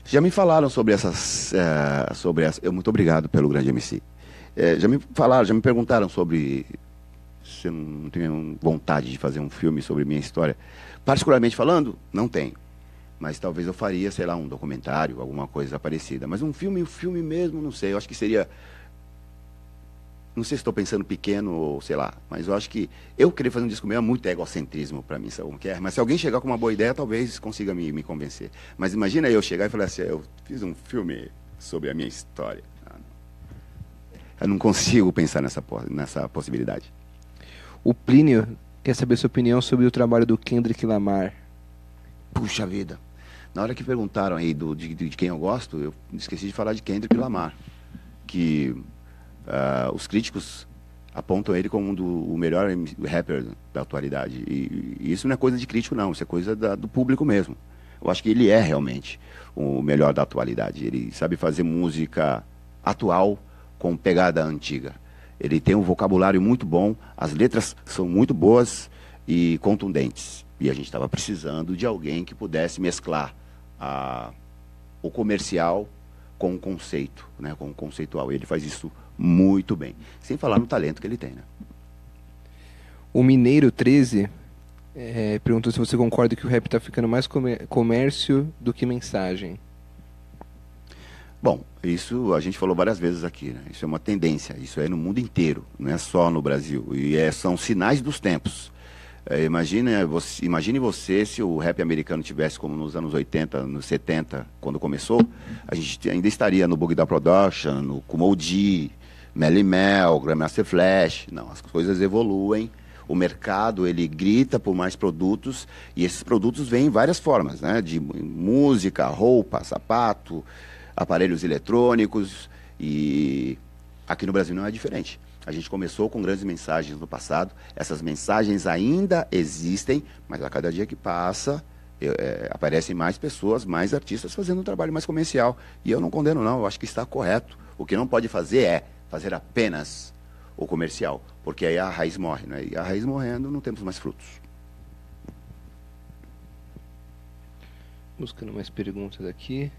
Speaker 1: Já me falaram sobre essas. É, sobre essa, eu, muito obrigado pelo grande MC. É, eh, já me falaram, já me perguntaram sobre se eu não tenho vontade de fazer um filme sobre minha história. Particularmente falando, não tenho mas talvez eu faria, sei lá, um documentário, alguma coisa parecida. Mas um filme, um filme mesmo, não sei. Eu acho que seria. Não sei se estou pensando pequeno ou sei lá, mas eu acho que eu queria fazer um disco meu é muito egocentrismo para mim, sabe como que é? Mas se alguém chegar com uma boa ideia, talvez consiga me, me convencer. Mas imagina eu chegar e falar assim: eu fiz um filme sobre a minha história. Ah, eu não consigo pensar nessa, nessa possibilidade. O
Speaker 2: Plínio quer saber sua opinião sobre o trabalho do Kendrick Lamar
Speaker 1: puxa vida. Na hora que perguntaram aí do, de, de quem eu gosto, eu esqueci de falar de Kendrick Lamar, que uh, os críticos apontam ele como um do, o melhor rapper da atualidade. E, e, isso não é coisa de crítico, não, isso é coisa da, do público mesmo. Eu acho que ele é realmente o melhor da atualidade. Ele sabe fazer música atual com pegada antiga. Ele tem um vocabulário muito bom, as letras são muito boas e contundentes. E a gente estava precisando de alguém que pudesse mesclar a, o comercial com o conceito, né, com o conceitual. E ele faz isso muito bem. Sem falar no talento que ele tem. Né?
Speaker 2: O Mineiro 13 é, perguntou se você concorda que o rap está ficando mais comércio do que mensagem.
Speaker 1: Bom, isso a gente falou várias vezes aqui, né? Isso é uma tendência, isso é no mundo inteiro, não é só no Brasil. E é, são sinais dos tempos. É, imagine, né, você, imagine você se o rap americano tivesse como nos anos 80, nos 70, quando começou, a gente ainda estaria no Bug da Production, no G, Melly Mel, Grandmaster Flash. Não, as coisas evoluem. O mercado ele grita por mais produtos e esses produtos vêm em várias formas, né? De música, roupa, sapato, aparelhos eletrônicos e aqui no Brasil não é diferente. A gente começou com grandes mensagens no passado, essas mensagens ainda existem, mas a cada dia que passa, eu, é, aparecem mais pessoas, mais artistas fazendo um trabalho mais comercial. E eu não condeno, não, eu acho que está correto. O que não pode fazer é fazer apenas o comercial, porque aí a raiz morre, né? E a raiz morrendo, não temos mais frutos.
Speaker 2: Buscando mais perguntas aqui.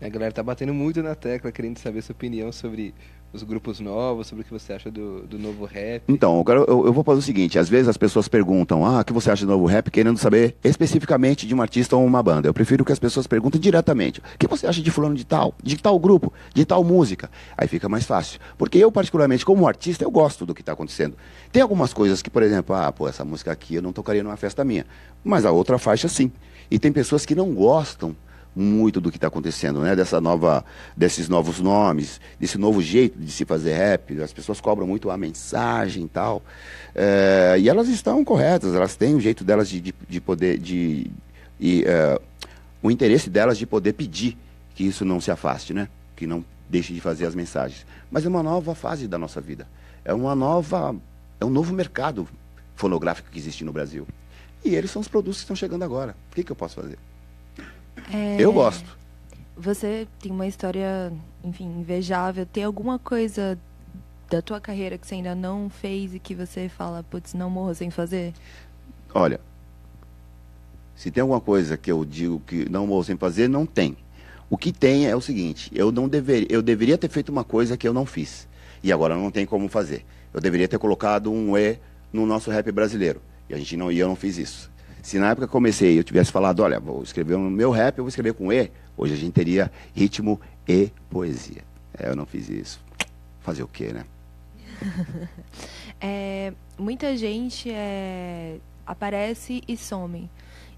Speaker 2: A galera tá batendo muito na tecla, querendo saber sua opinião sobre os grupos novos, sobre o que você acha do, do novo
Speaker 1: rap. Então, eu, eu, eu, vou fazer o seguinte: às vezes as pessoas perguntam, ah, o que você acha do novo rap, querendo saber especificamente de um artista ou uma banda. Eu prefiro que as pessoas perguntem diretamente: o que você acha de fulano de tal, de tal grupo, de tal música? Aí fica mais fácil. Porque eu, particularmente, como artista, eu gosto do que está acontecendo. Tem algumas coisas que, por exemplo, ah, pô, essa música aqui eu não tocaria numa festa minha, mas a outra faixa sim. E tem pessoas que não gostam muito do que está acontecendo, né? Dessa nova, desses novos nomes, desse novo jeito de se fazer rap. As pessoas cobram muito a mensagem e tal. É, e elas estão corretas, elas têm o um jeito delas de, de, de poder, de, e, é, o interesse delas de poder pedir que isso não se afaste, né? Que não deixe de fazer as mensagens. Mas é uma nova fase da nossa vida. É uma nova, é um novo mercado fonográfico que existe no Brasil. E eles são os produtos que estão chegando agora. O que, que eu posso fazer?
Speaker 3: É... Eu gosto. Você tem uma história, enfim, invejável. Tem alguma coisa da tua carreira que você ainda não fez e que você fala, putz, não morro sem fazer?
Speaker 1: Olha, se tem alguma coisa que eu digo que não morro sem fazer, não tem. O que tem é o seguinte, eu não deveria, eu deveria ter feito uma coisa que eu não fiz. E agora não tem como fazer. Eu deveria ter colocado um E no nosso rap brasileiro. E a gente não, e eu não fiz isso. Se na época que comecei eu tivesse falado, olha, vou escrever no meu rap, eu vou escrever com E, hoje a gente teria ritmo e poesia. É, eu não fiz isso. Fazer o quê, né?
Speaker 3: é, muita gente é, aparece e some.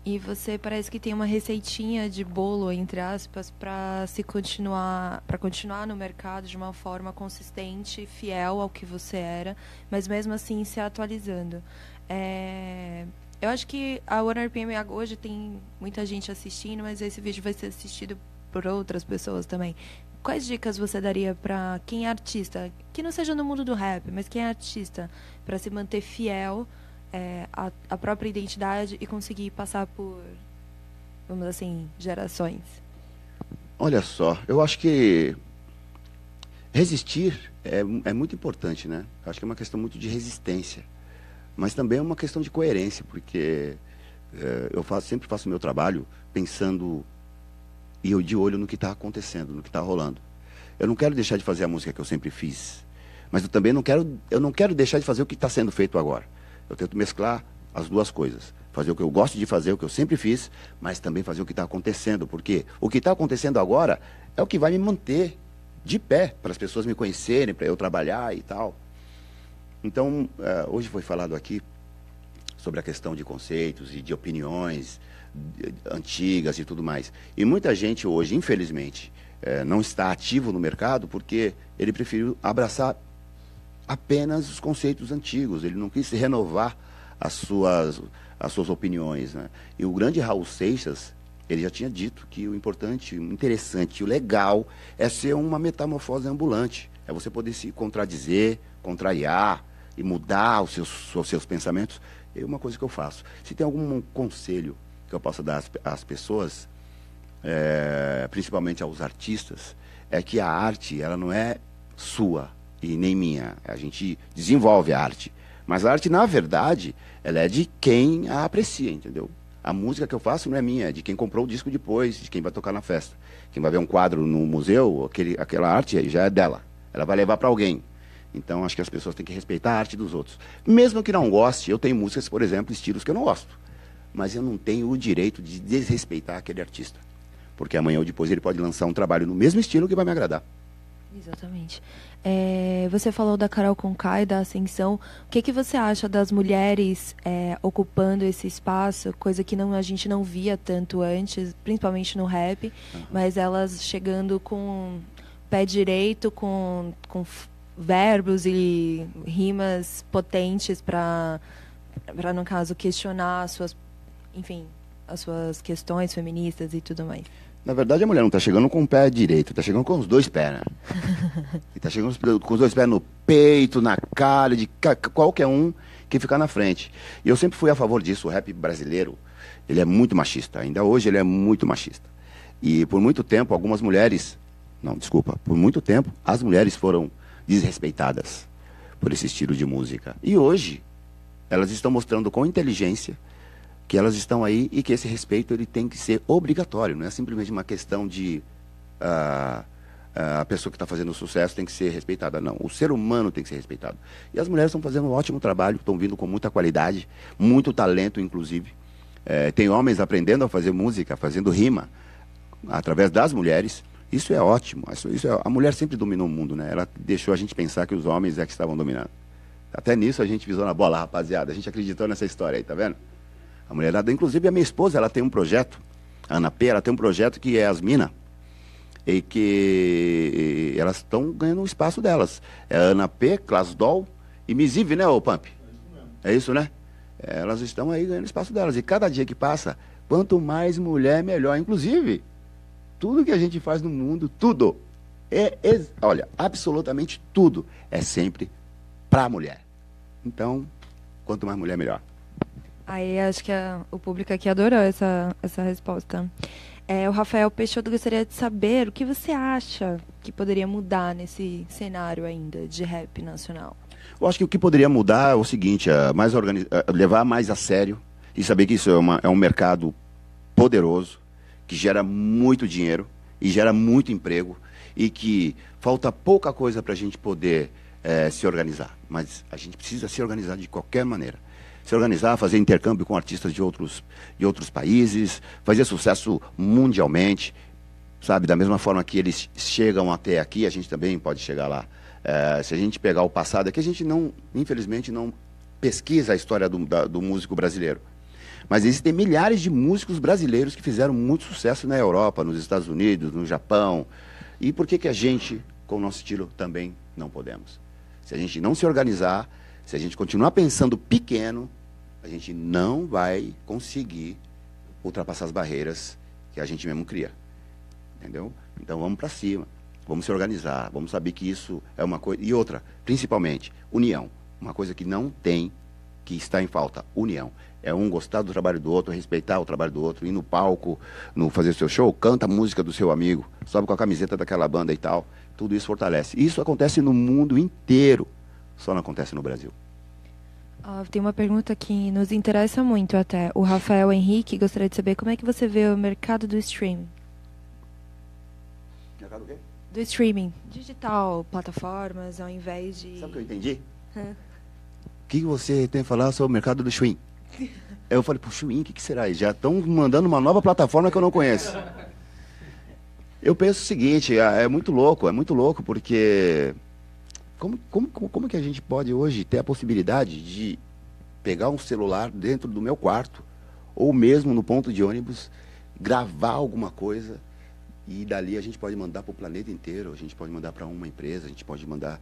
Speaker 3: E você parece que tem uma receitinha de bolo, entre aspas, para se continuar, para continuar no mercado de uma forma consistente, fiel ao que você era, mas mesmo assim se atualizando. É, eu acho que a OneRPM hoje tem muita gente assistindo, mas esse vídeo vai ser assistido por outras pessoas também. Quais dicas você daria para quem é artista, que não seja no mundo do rap, mas quem é artista, para se manter fiel é, à, à própria identidade e conseguir passar por, vamos assim, gerações?
Speaker 1: Olha só, eu acho que resistir é, é muito importante, né? Eu acho que é uma questão muito de resistência. Mas também é uma questão de coerência, porque é, eu faço, sempre faço meu trabalho pensando e eu de olho no que está acontecendo, no que está rolando. Eu não quero deixar de fazer a música que eu sempre fiz, mas eu também não quero, eu não quero deixar de fazer o que está sendo feito agora. Eu tento mesclar as duas coisas. Fazer o que eu gosto de fazer, o que eu sempre fiz, mas também fazer o que está acontecendo. Porque o que está acontecendo agora é o que vai me manter de pé, para as pessoas me conhecerem, para eu trabalhar e tal. Então, é, hoje foi falado aqui sobre a questão de conceitos e de opiniões antigas e tudo mais. E muita gente hoje, infelizmente, é, não está ativo no mercado porque ele preferiu abraçar apenas os conceitos antigos, ele não quis renovar as suas, as suas opiniões. Né? E o grande Raul Seixas, ele já tinha dito que o importante, o interessante, o legal é ser uma metamorfose ambulante. É você poder se contradizer, contrariar e mudar os seus, os seus pensamentos. É uma coisa que eu faço. Se tem algum conselho que eu possa dar às, às pessoas, é, principalmente aos artistas, é que a arte ela não é sua e nem minha. A gente desenvolve a arte. Mas a arte, na verdade, ela é de quem a aprecia, entendeu? A música que eu faço não é minha, é de quem comprou o disco depois, de quem vai tocar na festa. Quem vai ver um quadro no museu, aquele, aquela arte já é dela. Ela vai levar para alguém. Então acho que as pessoas têm que respeitar a arte dos outros. Mesmo que não goste, eu tenho músicas, por exemplo, estilos que eu não gosto. Mas eu não tenho o direito de desrespeitar aquele artista. Porque amanhã ou depois ele pode lançar um trabalho no mesmo estilo que vai me agradar.
Speaker 3: Exatamente. É, você falou da Carol Conká e da ascensão. O que, que você acha das mulheres é, ocupando esse espaço? Coisa que não, a gente não via tanto antes, principalmente no rap, uhum. mas elas chegando com pé direito com, com verbos e rimas potentes para, no caso, questionar as suas, enfim, as suas questões feministas e tudo mais.
Speaker 1: Na verdade, a mulher não está chegando com o pé direito, está chegando com os dois pés, né? está chegando com os dois pés no peito, na cara, de qualquer um que ficar na frente. E eu sempre fui a favor disso. O rap brasileiro, ele é muito machista. Ainda hoje ele é muito machista. E por muito tempo, algumas mulheres não, desculpa. Por muito tempo, as mulheres foram desrespeitadas por esse estilo de música. E hoje, elas estão mostrando com inteligência que elas estão aí e que esse respeito ele tem que ser obrigatório. Não é simplesmente uma questão de uh, uh, a pessoa que está fazendo sucesso tem que ser respeitada. Não, o ser humano tem que ser respeitado. E as mulheres estão fazendo um ótimo trabalho, estão vindo com muita qualidade, muito talento, inclusive. É, tem homens aprendendo a fazer música, fazendo rima através das mulheres. Isso é ótimo. Isso, isso é, a mulher sempre dominou o mundo, né? Ela deixou a gente pensar que os homens é que estavam dominando. Até nisso a gente visou na bola, rapaziada. A gente acreditou nessa história aí, tá vendo? A mulherada, inclusive a minha esposa, ela tem um projeto, a Ana P, ela tem um projeto que é as minas. E que elas estão ganhando o espaço delas. É a Ana P, Clasdol e Misive, né, ô Pamp? É isso, né? É, elas estão aí ganhando o espaço delas. E cada dia que passa, quanto mais mulher, melhor. Inclusive, tudo que a gente faz no mundo, tudo, é, é olha, absolutamente tudo é sempre para a mulher. Então, quanto mais mulher, melhor.
Speaker 3: Aí acho que a, o público aqui adorou essa, essa resposta. É, o Rafael Peixoto gostaria de saber o que você acha que poderia mudar nesse cenário ainda de rap nacional.
Speaker 1: Eu acho que o que poderia mudar é o seguinte, é mais organiz... É, levar mais a sério e saber que isso é, uma, é um mercado poderoso, que gera muito dinheiro e gera muito emprego e que falta pouca coisa para a gente poder é, se organizar. Mas a gente precisa se organizar de qualquer maneira. Se organizar, fazer intercâmbio com artistas de outros, de outros países, fazer sucesso mundialmente. Sabe, da mesma forma que eles chegam até aqui, a gente também pode chegar lá. É, se a gente pegar o passado, é que a gente não, infelizmente, não pesquisa a história do, da, do músico brasileiro. Mas existem milhares de músicos brasileiros que fizeram muito sucesso na Europa, nos Estados Unidos, no Japão. E por que, que a gente, com o nosso estilo, também não podemos? Se a gente não se organizar, se a gente continuar pensando pequeno, a gente não vai conseguir ultrapassar as barreiras que a gente mesmo cria. Entendeu? Então vamos para cima. Vamos se organizar, vamos saber que isso é uma coisa. E outra, principalmente, união. Uma coisa que não tem que está em falta: união. É um gostar do trabalho do outro, respeitar o trabalho do outro, ir no palco, no fazer seu show, canta a música do seu amigo, sobe com a camiseta daquela banda e tal. Tudo isso fortalece. Isso acontece no mundo inteiro, só não acontece no Brasil.
Speaker 3: Ah, tem uma pergunta que nos interessa muito até. O Rafael Henrique gostaria de saber como é que você vê o mercado do streaming. Mercado do quê? Do streaming. Digital, plataformas, ao invés de. Sabe o que eu entendi?
Speaker 1: que você tem a falar sobre o mercado do Schwinn? eu falei, pô, Schwinn, o que, que será? já estão mandando uma nova plataforma que eu não conheço. Eu penso o seguinte, ah, é muito louco, é muito louco, porque como, como, como que a gente pode hoje ter a possibilidade de pegar um celular dentro do meu quarto, ou mesmo no ponto de ônibus, gravar alguma coisa, e dali a gente pode mandar para o planeta inteiro, a gente pode mandar para uma empresa, a gente pode mandar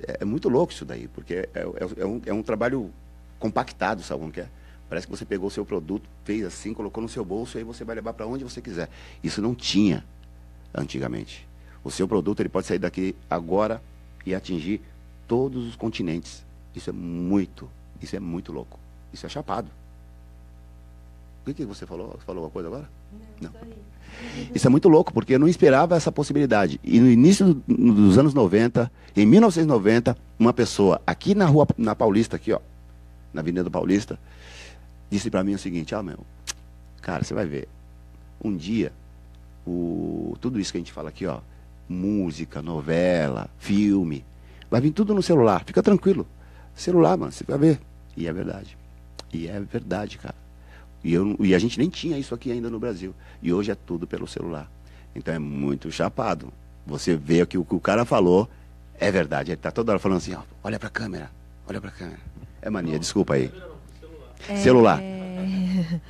Speaker 1: é, é, muito louco isso daí, porque é, é, é, um, é um trabalho compactado, sabe como que é? Parece que você pegou o seu produto, fez assim, colocou no seu bolso e aí você vai levar para onde você quiser. Isso não tinha antigamente. O seu produto ele pode sair daqui agora e atingir todos os continentes. Isso é muito, isso é muito louco. Isso é chapado. O que, que você falou? Você falou alguma coisa agora? Não. não. Isso é muito louco, porque eu não esperava essa possibilidade. E no início do, dos anos 90, em 1990, uma pessoa aqui na rua, na Paulista, aqui, ó, na Avenida Paulista, disse para mim o seguinte: Ah, meu, cara, você vai ver. Um dia, o, tudo isso que a gente fala aqui, ó, música, novela, filme, vai vir tudo no celular, fica tranquilo. Celular, mano, você vai ver. E é verdade. E é verdade, cara. E, eu, e a gente nem tinha isso aqui ainda no Brasil. E hoje é tudo pelo celular. Então é muito chapado. Você vê que o que o cara falou é verdade. Ele está toda hora falando assim, ó, olha para a câmera, olha para a câmera. É mania, não, desculpa aí. Não, celular. É...
Speaker 3: é.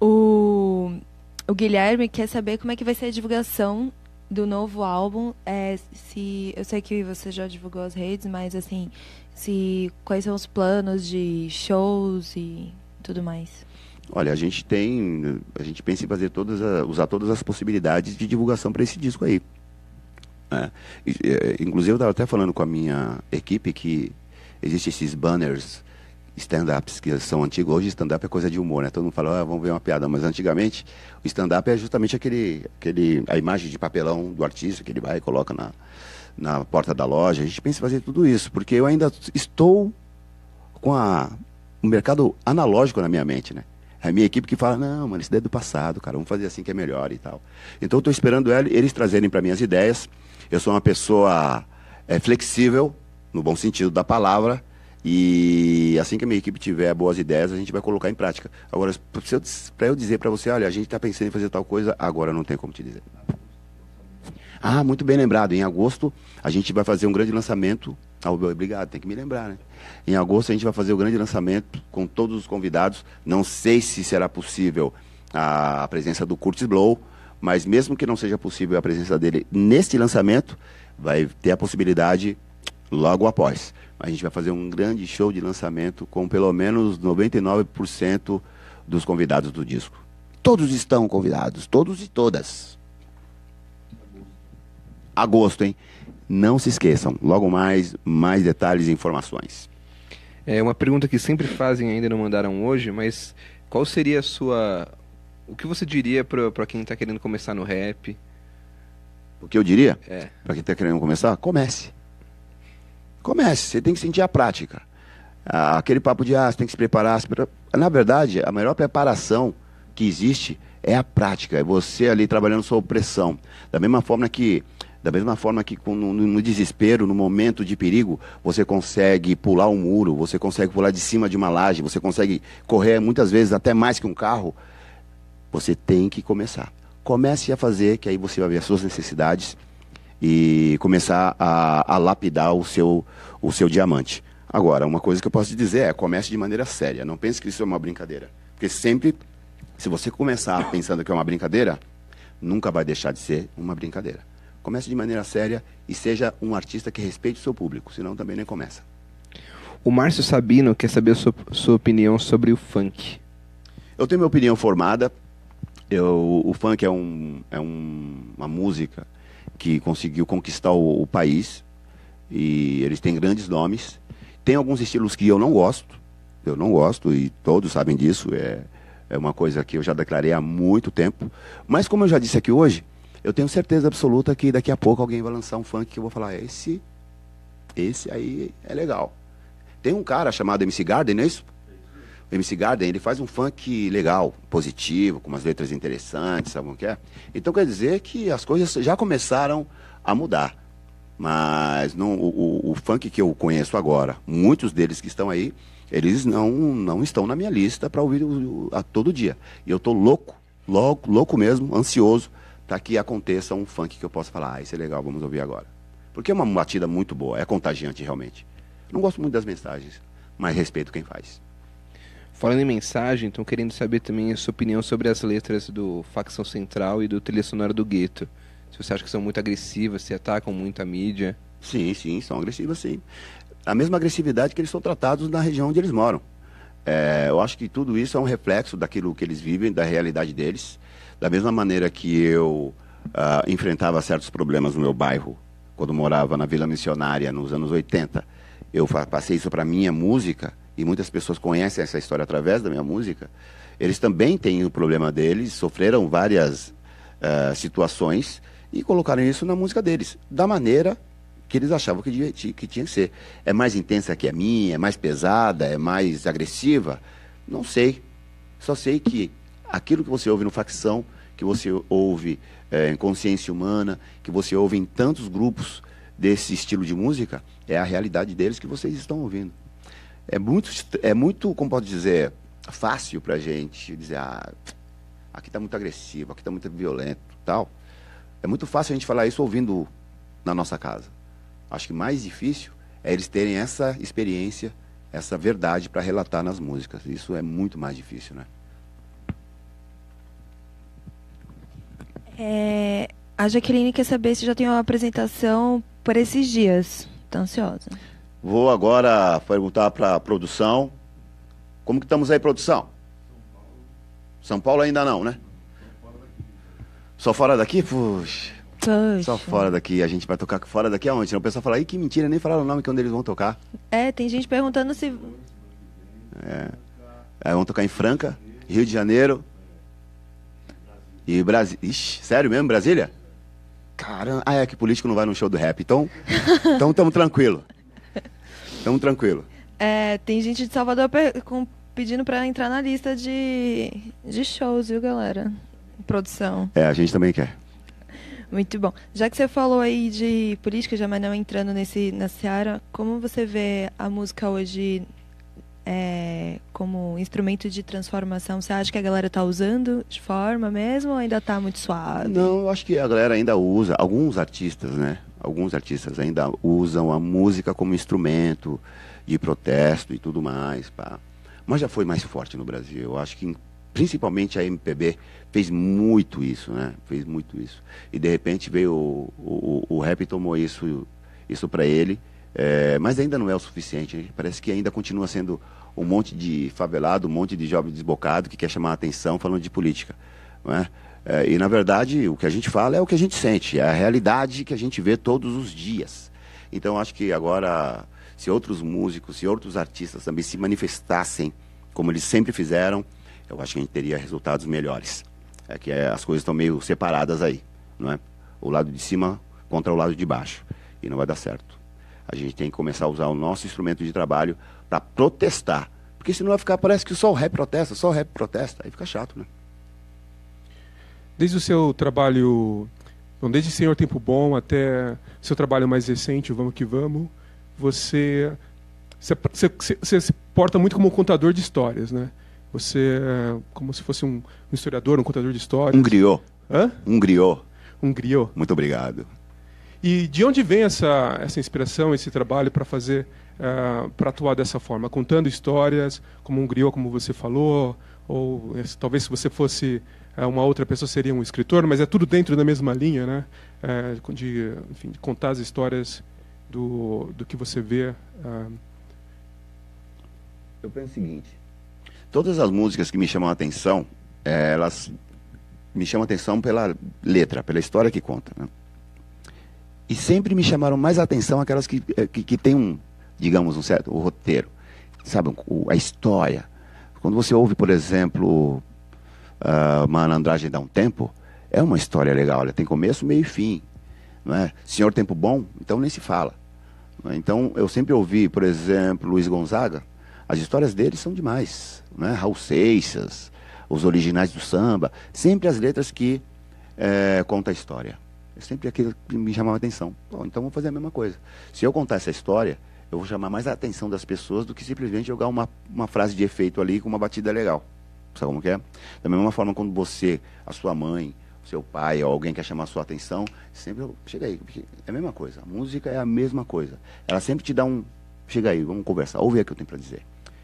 Speaker 3: o... o Guilherme quer saber como é que vai ser a divulgação do novo álbum. É, se Eu sei que você já divulgou as redes, mas assim, se quais são os planos de shows e tudo mais?
Speaker 1: Olha, a gente tem, a gente pensa em fazer todas, a, usar todas as possibilidades de divulgação para esse disco aí. É. é inclusive, eu estava até falando com a minha equipe que existem esses banners stand-ups que são antigos. Hoje, stand-up é coisa de humor, né? Todo mundo fala, ah, vamos ver uma piada. Mas antigamente, o stand-up é justamente aquele, aquele, a imagem de papelão do artista que ele vai e coloca na, na porta da loja. A gente pensa em fazer tudo isso, porque eu ainda estou com a, o mercado analógico na minha mente, né? A minha equipe que fala, não, mano, isso daí é do passado, cara, vamos fazer assim que é melhor e tal. Então eu estou esperando eles trazerem para mim as ideias. Eu sou uma pessoa é, flexível, no bom sentido da palavra, e assim que a minha equipe tiver boas ideias, a gente vai colocar em prática. Agora, para eu, eu dizer para você, olha, a gente está pensando em fazer tal coisa, agora não tem como te dizer. Ah, muito bem lembrado. Em agosto a gente vai fazer um grande lançamento. Ah, obrigado, tem que me lembrar, né? Em agosto a gente vai fazer o um grande lançamento com todos os convidados. Não sei se será possível a presença do Curtis Blow, mas mesmo que não seja possível a presença dele neste lançamento, vai ter a possibilidade logo após. A gente vai fazer um grande show de lançamento com pelo menos 99% dos convidados do disco. Todos estão convidados, todos e todas agosto, hein? Não se esqueçam, logo mais, mais detalhes e informações.
Speaker 2: É uma pergunta que sempre fazem, ainda não mandaram hoje, mas qual seria a sua. O que você diria para quem está querendo começar no rap? O que eu diria? É.
Speaker 1: Para quem está querendo começar? Comece. Comece, você tem que sentir a prática. Ah, aquele papo de, ah, você tem que se preparar. Na verdade, a melhor preparação que existe é a prática, é você ali trabalhando sua opressão. Da mesma forma que da mesma forma que com, no, no, desespero, no momento de perigo, você consegue pular um muro, você consegue pular de cima de uma laje, você consegue correr muitas vezes até mais que um carro. Você tem que começar. Comece a fazer, que aí você vai ver as suas necessidades e começar a, a lapidar o seu, o seu diamante. Agora, uma coisa que eu posso te dizer é comece de maneira séria. Não pense que isso é uma brincadeira. Porque sempre, se você começar pensando que é uma brincadeira, nunca vai deixar de ser uma brincadeira comece de maneira séria e seja um artista que respeite o seu público, senão também nem começa.
Speaker 2: O Márcio Sabino quer saber a sua, sua opinião sobre o funk.
Speaker 1: Eu tenho minha opinião formada. Eu, o funk é, um, é um, uma música que conseguiu conquistar o, o país e eles têm grandes nomes. Tem alguns estilos que eu não gosto, eu não gosto e todos sabem disso. É, é uma coisa que eu já declarei há muito tempo. Mas como eu já disse aqui hoje, eu tenho certeza absoluta que daqui a pouco alguém vai lançar um funk que eu vou falar, esse, esse aí é legal. Tem um cara chamado MC Garden, não é isso? O MC Garden, ele faz um funk legal, positivo, com umas letras interessantes, sabe o que é? Então quer dizer que as coisas já começaram a mudar. Mas não, o, o, o funk que eu conheço agora, muitos deles que estão aí, eles não, não estão na minha lista para ouvir o, a todo dia. E eu estou louco, louco, louco mesmo, ansioso para que aconteça um funk que eu possa falar, ah, isso é legal, vamos ouvir agora. Porque é uma batida muito boa, é contagiante realmente. Não gosto muito das mensagens, mas respeito quem faz. Falando em
Speaker 2: mensagem, estão querendo saber
Speaker 1: também a sua opinião sobre as
Speaker 2: letras do Facção Central e do Trilha Sonora do Gueto. Se você acha que são muito agressivas, se
Speaker 1: atacam muito a mídia. Sim, sim, são agressivas, sim. A mesma agressividade que eles são tratados na região onde eles moram. É, eu acho que tudo isso é um reflexo daquilo que eles vivem, da realidade deles. Da mesma maneira que eu uh, enfrentava certos problemas no meu bairro, quando morava na Vila Missionária nos anos 80, eu passei isso para minha música e muitas pessoas conhecem essa história através da minha música. Eles também têm o problema deles, sofreram várias uh, situações e colocaram isso na música deles, da maneira que eles achavam que, que tinha que ser. É mais intensa que a minha, é mais pesada, é mais agressiva? Não sei. Só sei que aquilo que você ouve no Facção, que você ouve é, em Consciência Humana, que você ouve em tantos grupos desse estilo de música, é a realidade deles que vocês estão ouvindo. É muito, é muito como pode dizer, fácil para a gente dizer, ah, aqui está muito agressivo, aqui está muito violento tal. É muito fácil a gente falar isso ouvindo na nossa casa. Acho que mais difícil é eles terem essa experiência, essa verdade para relatar nas músicas. Isso é muito mais difícil, né?
Speaker 3: É, a Jaqueline quer saber se já tem uma apresentação por esses dias. Estou ansiosa.
Speaker 1: Vou agora perguntar para a produção. Como que estamos aí, produção? São Paulo ainda não, né? Só fora daqui? Puxa.
Speaker 3: Poxa. Só fora
Speaker 1: daqui. A gente vai tocar fora daqui aonde? O pessoal fala, aí que mentira, nem falaram o nome que é onde eles vão tocar.
Speaker 3: É, tem gente perguntando se.
Speaker 1: É. é vão tocar em Franca, Rio de Janeiro, e Brasília. Ixi, sério mesmo, Brasília? Caramba, ah, é que político não vai no show do rap. Então, então tamo tranquilo. Tamo tranquilo.
Speaker 3: É, tem gente de Salvador com, pedindo para entrar na lista de, de shows, viu, galera? Produção.
Speaker 1: É, a gente também quer.
Speaker 3: Muito bom. Já que você falou aí de política, já mas não entrando nesse, na seara, como você vê a música hoje é, como instrumento de transformação, você acha que a galera está usando de forma mesmo ou ainda está muito suave?
Speaker 1: Não, eu acho que a galera ainda usa, alguns artistas, né? Alguns artistas ainda usam a música como instrumento de protesto e tudo mais, pá. Mas já foi mais forte no Brasil. Eu acho que principalmente a MPB fez muito isso, né? Fez muito isso. E de repente veio o, o, o rap tomou isso, isso para ele. É, mas ainda não é o suficiente. Parece que ainda continua sendo um monte de favelado, um monte de jovem desbocado que quer chamar a atenção falando de política. né? É, e, na verdade, o que a gente fala é o que a gente sente, é a realidade que a gente vê todos os dias. Então, acho que agora, se outros músicos, se outros artistas também se manifestassem como eles sempre fizeram, eu acho que a gente teria resultados melhores. É que é, as coisas estão meio separadas aí, não é? O lado de cima contra o lado de baixo. E não vai dar certo. A gente tem que começar a usar o nosso instrumento de trabalho para protestar. Porque senão vai ficar, parece que só o rap protesta, só o rap protesta. Aí fica chato, né?
Speaker 2: Desde o seu trabalho, bom, desde Senhor Tempo Bom até seu trabalho mais recente, Vamos Que Vamos, você você, você, se porta muito como um contador de histórias, né? Você é como se fosse um, um historiador, um contador de histórias. Um
Speaker 1: griot. Hã? Um griot. Um griot. Muito obrigado.
Speaker 2: E de onde vem essa, essa inspiração, esse trabalho para fazer uh, ah, para atuar dessa forma, contando histórias, como um griot, como você falou, ou talvez se você fosse ah, uma outra pessoa seria um escritor, mas é tudo dentro da mesma linha, né? Uh, de, enfim, de contar as histórias do, do que você vê. Uh...
Speaker 1: Eu penso o seguinte: todas as músicas que me chamam a atenção, é, elas me chamam a atenção pela letra, pela história que conta. Né? E sempre me chamaram mais atenção aquelas que, eh, que, que têm um digamos, um certo o roteiro, sabe, o, a história. Quando você ouve, por exemplo, uh, Malandragem dá um tempo, é uma história legal, ela tem começo, meio e fim. Não é? Senhor Tempo Bom, então nem se fala. É? Então eu sempre ouvi, por exemplo, Luiz Gonzaga, as histórias dele são demais. Não é? Raul Seixas, os originais do samba, sempre as letras que é, conta a história. É sempre aquilo que me chamava a atenção. Bom, então vou fazer a mesma coisa. Se eu contar essa história, eu vou chamar mais a atenção das pessoas do que simplesmente jogar uma, uma frase de efeito ali com uma batida legal. Sabe como é? Da mesma forma, quando você, a sua mãe, seu pai ou alguém quer chamar a sua atenção, sempre chega aí, é a mesma coisa. A música é a mesma coisa. Ela sempre te dá um. Chega aí, vamos conversar, ouve o que eu tenho para dizer.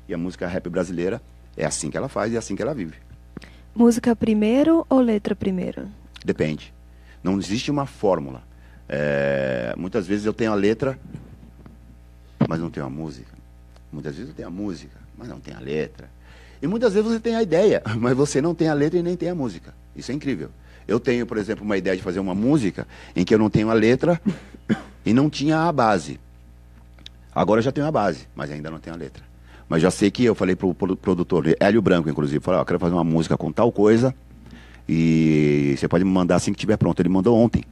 Speaker 1: E a música rap brasileira é assim que ela faz e é assim que ela vive.
Speaker 3: Música primeiro ou letra primeiro?
Speaker 1: Depende. Não existe uma fórmula. É, muitas vezes eu tenho a letra mas não tem a música. Muitas vezes tem a música, mas não tem a letra. E muitas vezes você tem a ideia, mas você não tem a letra e nem tem a música. Isso é incrível. Eu tenho, por exemplo, uma ideia de fazer uma música em que eu não tenho a letra e não tinha a base. Agora eu já tenho a base, mas ainda não tenho a letra. Mas já sei que eu falei para o produtor, Hélio Branco, inclusive, falei, ó, quero fazer uma música com tal coisa e você pode me mandar assim que estiver pronto. Ele mandou ontem.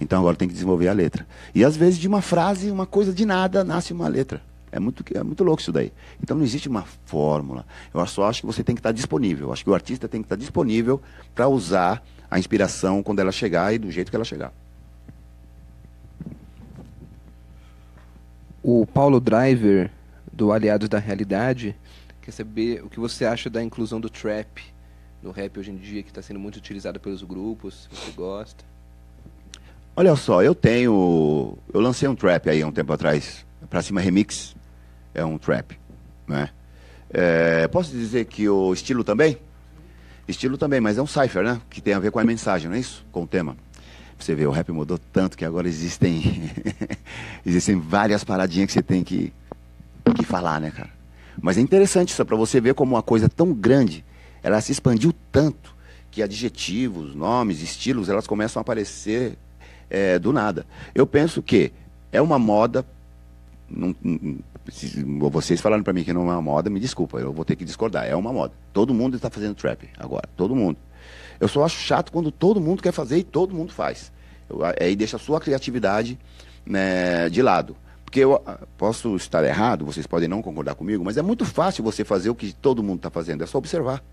Speaker 1: Então agora tem que desenvolver a letra. E às vezes de uma frase, uma coisa de nada, nasce uma letra. É muito, é muito louco isso daí. Então não existe uma fórmula. Eu só acho que você tem que estar disponível. Eu acho que o artista tem que estar disponível para usar a inspiração quando ela chegar e do jeito que ela chegar.
Speaker 2: O Paulo Driver, do Aliados da Realidade, quer saber o que você acha da inclusão do trap no rap hoje em dia, que está sendo muito utilizado pelos grupos, se você gosta.
Speaker 1: Olha só, eu tenho. Eu lancei um trap aí há um tempo atrás. Pra cima remix é um trap. Né? É, posso dizer que o estilo também? Estilo também, mas é um cipher, né? Que tem a ver com a mensagem, não é isso? Com o tema. Pra você ver, o rap mudou tanto que agora existem. existem várias paradinhas que você tem que, que falar, né, cara? Mas é interessante isso, para você ver como uma coisa tão grande, ela se expandiu tanto que adjetivos, nomes, estilos, elas começam a aparecer é, do nada. Eu penso que é uma moda. vocês falaram para mim que não é uma moda, me desculpa, eu vou ter que discordar. É uma moda. Todo mundo está fazendo trap agora, todo mundo. Eu só acho chato quando todo mundo quer fazer e todo mundo faz. Eu, aí deixa a sua criatividade né, de lado. Porque eu ah, posso estar errado, vocês podem não concordar comigo, mas é muito fácil você fazer o que todo mundo está fazendo, é só observar.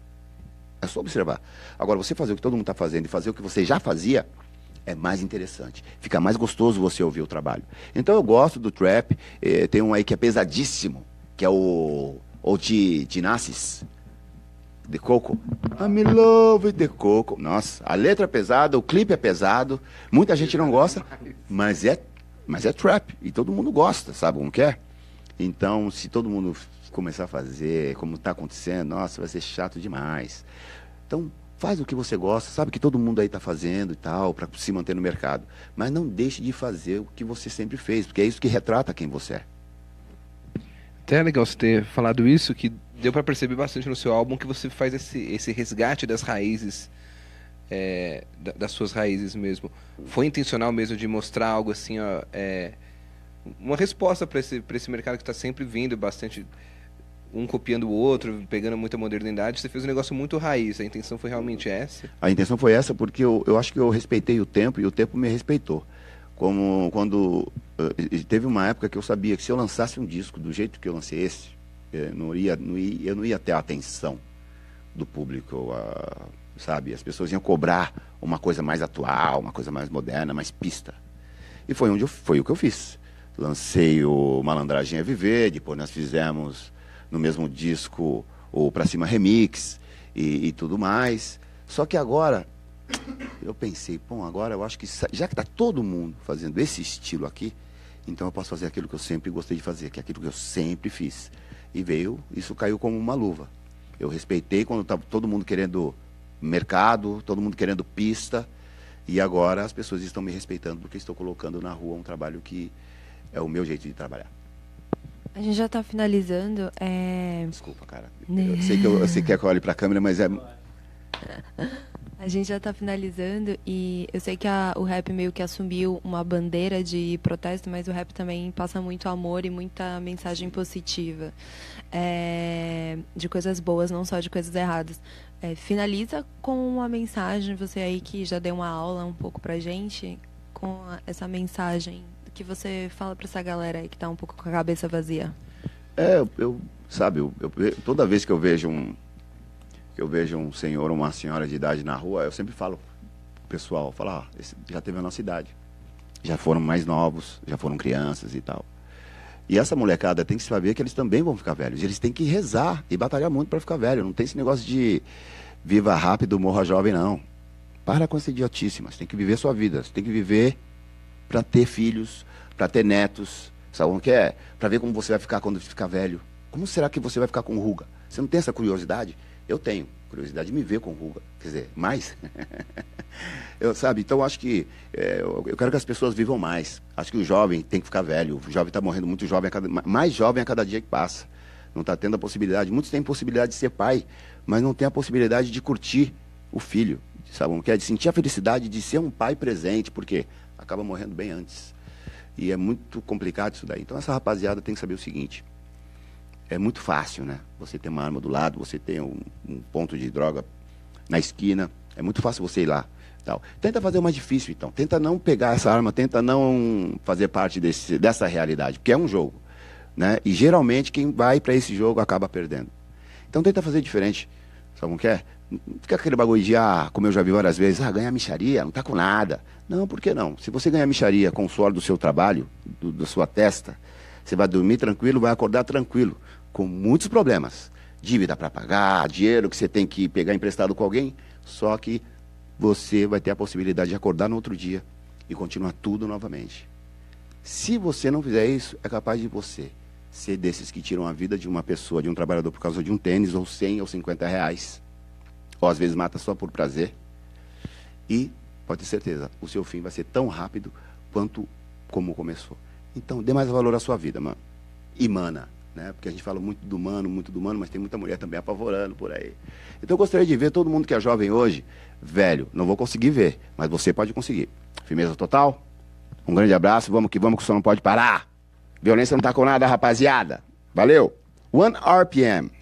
Speaker 1: É só observar. Agora, você fazer o que todo mundo está fazendo e fazer o que você já fazia, é mais interessante. Fica mais gostoso você ouvir o trabalho. Então eu gosto do trap. É, tem um aí que é pesadíssimo, que é o ou de, de Nassis, de Coco. I'm in love de Coco. Nossa, a letra é pesada, o clipe é pesado. Muita gente não gosta, mas é, mas é trap. E todo mundo gosta, sabe como que é? Então, se todo mundo começar a fazer como está acontecendo, nossa, vai ser chato demais. Então, Faz o que você gosta, sabe que todo mundo aí está fazendo e tal, para se manter no mercado. Mas não deixe de fazer o que você sempre fez, porque é isso que retrata quem você é.
Speaker 2: Até é legal você ter falado isso, que deu para perceber bastante no seu álbum que você faz esse, esse resgate das raízes, é, das suas raízes mesmo. Foi intencional mesmo de mostrar algo assim, ó, é, uma resposta para esse, esse mercado que está sempre vindo bastante um copiando o outro, pegando muita modernidade, você fez um negócio muito raiz. A intenção foi realmente essa?
Speaker 1: A intenção foi essa porque eu, eu acho que eu respeitei o tempo e o tempo me respeitou. Como quando eh, teve uma época que eu sabia que se eu lançasse um disco do jeito que eu lancei esse, eu eh, não ia, não ia, eu não ia ter a atenção do público, a, ah, sabe? As pessoas iam cobrar uma coisa mais atual, uma coisa mais moderna, mais pista. E foi onde eu, foi o que eu fiz. Lancei o Malandragem a Viver, depois nós fizemos no mesmo disco o Pra Cima Remix e, e tudo mais. Só que agora eu pensei, bom, agora eu acho que já que está todo mundo fazendo esse estilo aqui, então eu posso fazer aquilo que eu sempre gostei de fazer, que é aquilo que eu sempre fiz. E veio, isso caiu como uma luva. Eu respeitei quando estava todo mundo querendo mercado, todo mundo querendo pista, e agora as pessoas estão me respeitando porque estou colocando na rua um trabalho que é o meu jeito de trabalhar.
Speaker 3: A gente já tá finalizando. É... Desculpa, cara. Eu sei, que eu, eu sei
Speaker 1: que é que eu pra câmera, mas é.
Speaker 3: A gente já tá finalizando e eu sei que a, o rap meio que assumiu uma bandeira de protesto, mas o rap também passa muito amor e muita mensagem positiva. É, de coisas boas, não só de coisas erradas. É, finaliza com uma mensagem, você aí que já deu uma aula um pouco pra gente, com essa mensagem que você fala para essa galera aí que tá um pouco com a cabeça vazia?
Speaker 1: É, eu, sabe, eu, eu, toda vez que eu vejo um que eu vejo um senhor ou uma senhora de idade na rua, eu sempre falo pro pessoal, falar, ah, já teve a nossa idade. Já foram mais novos, já foram crianças e tal. E essa molecada tem que saber que eles também vão ficar velhos. Eles têm que rezar e batalhar muito para ficar velho. Não tem esse negócio de viva rápido, morra jovem, não. Para com essa idiotice, mas tem que viver sua vida. Você tem que viver para ter filhos, para ter netos, sabe o que é? Para ver como você vai ficar quando ficar velho. Como será que você vai ficar com ruga? Você não tem essa curiosidade? Eu tenho curiosidade de me ver com ruga, quer dizer, mais. eu sabe, então acho que é, eu quero que as pessoas vivam mais. Acho que o jovem tem que ficar velho. O jovem está morrendo muito jovem, cada, mais jovem a cada dia que passa. Não está tendo a possibilidade. Muitos têm possibilidade de ser pai, mas não têm a possibilidade de curtir o filho, sabe? Não quer é? de sentir a felicidade de ser um pai presente, porque acaba morrendo bem antes. E é muito complicado isso daí. Então essa rapaziada tem que saber o seguinte: é muito fácil, né? Você ter uma arma do lado, você ter um, um ponto de droga na esquina, é muito fácil você ir lá. Tal. Tenta fazer o mais difícil, então. Tenta não pegar essa arma, tenta não fazer parte desse, dessa realidade, porque é um jogo. Né? E geralmente quem vai para esse jogo acaba perdendo. Então tenta fazer diferente. Sabe como que é? Fica aquele bagulho de, ah, como eu já vi várias vezes, ah, ganhar micharia não tá com nada. Não, por que não? Se você ganhar micharia com o suor do seu trabalho, do, da sua testa, você vai dormir tranquilo, vai acordar tranquilo, com muitos problemas. Dívida para pagar, dinheiro que você tem que pegar emprestado com alguém, só que você vai ter a possibilidade de acordar no outro dia e continuar tudo novamente. Se você não fizer isso, é capaz de você ser desses que tiram a vida de uma pessoa, de um trabalhador por causa de um tênis, ou 100 ou 50 reais ou às vezes mata só por prazer. E pode ter certeza, o seu fim vai ser tão rápido quanto como começou. Então, dê mais valor à sua vida, mano. E mana, né? Porque a gente fala muito do mano, muito do mano, mas tem muita mulher também apavorando por aí. Então, eu gostaria de ver todo mundo que é jovem hoje, velho, não vou conseguir ver, mas você pode conseguir. Firmeza total? Um grande abraço, vamos que vamos, que o senhor não pode parar. Violência não tá com nada, rapaziada. Valeu! 1 RPM.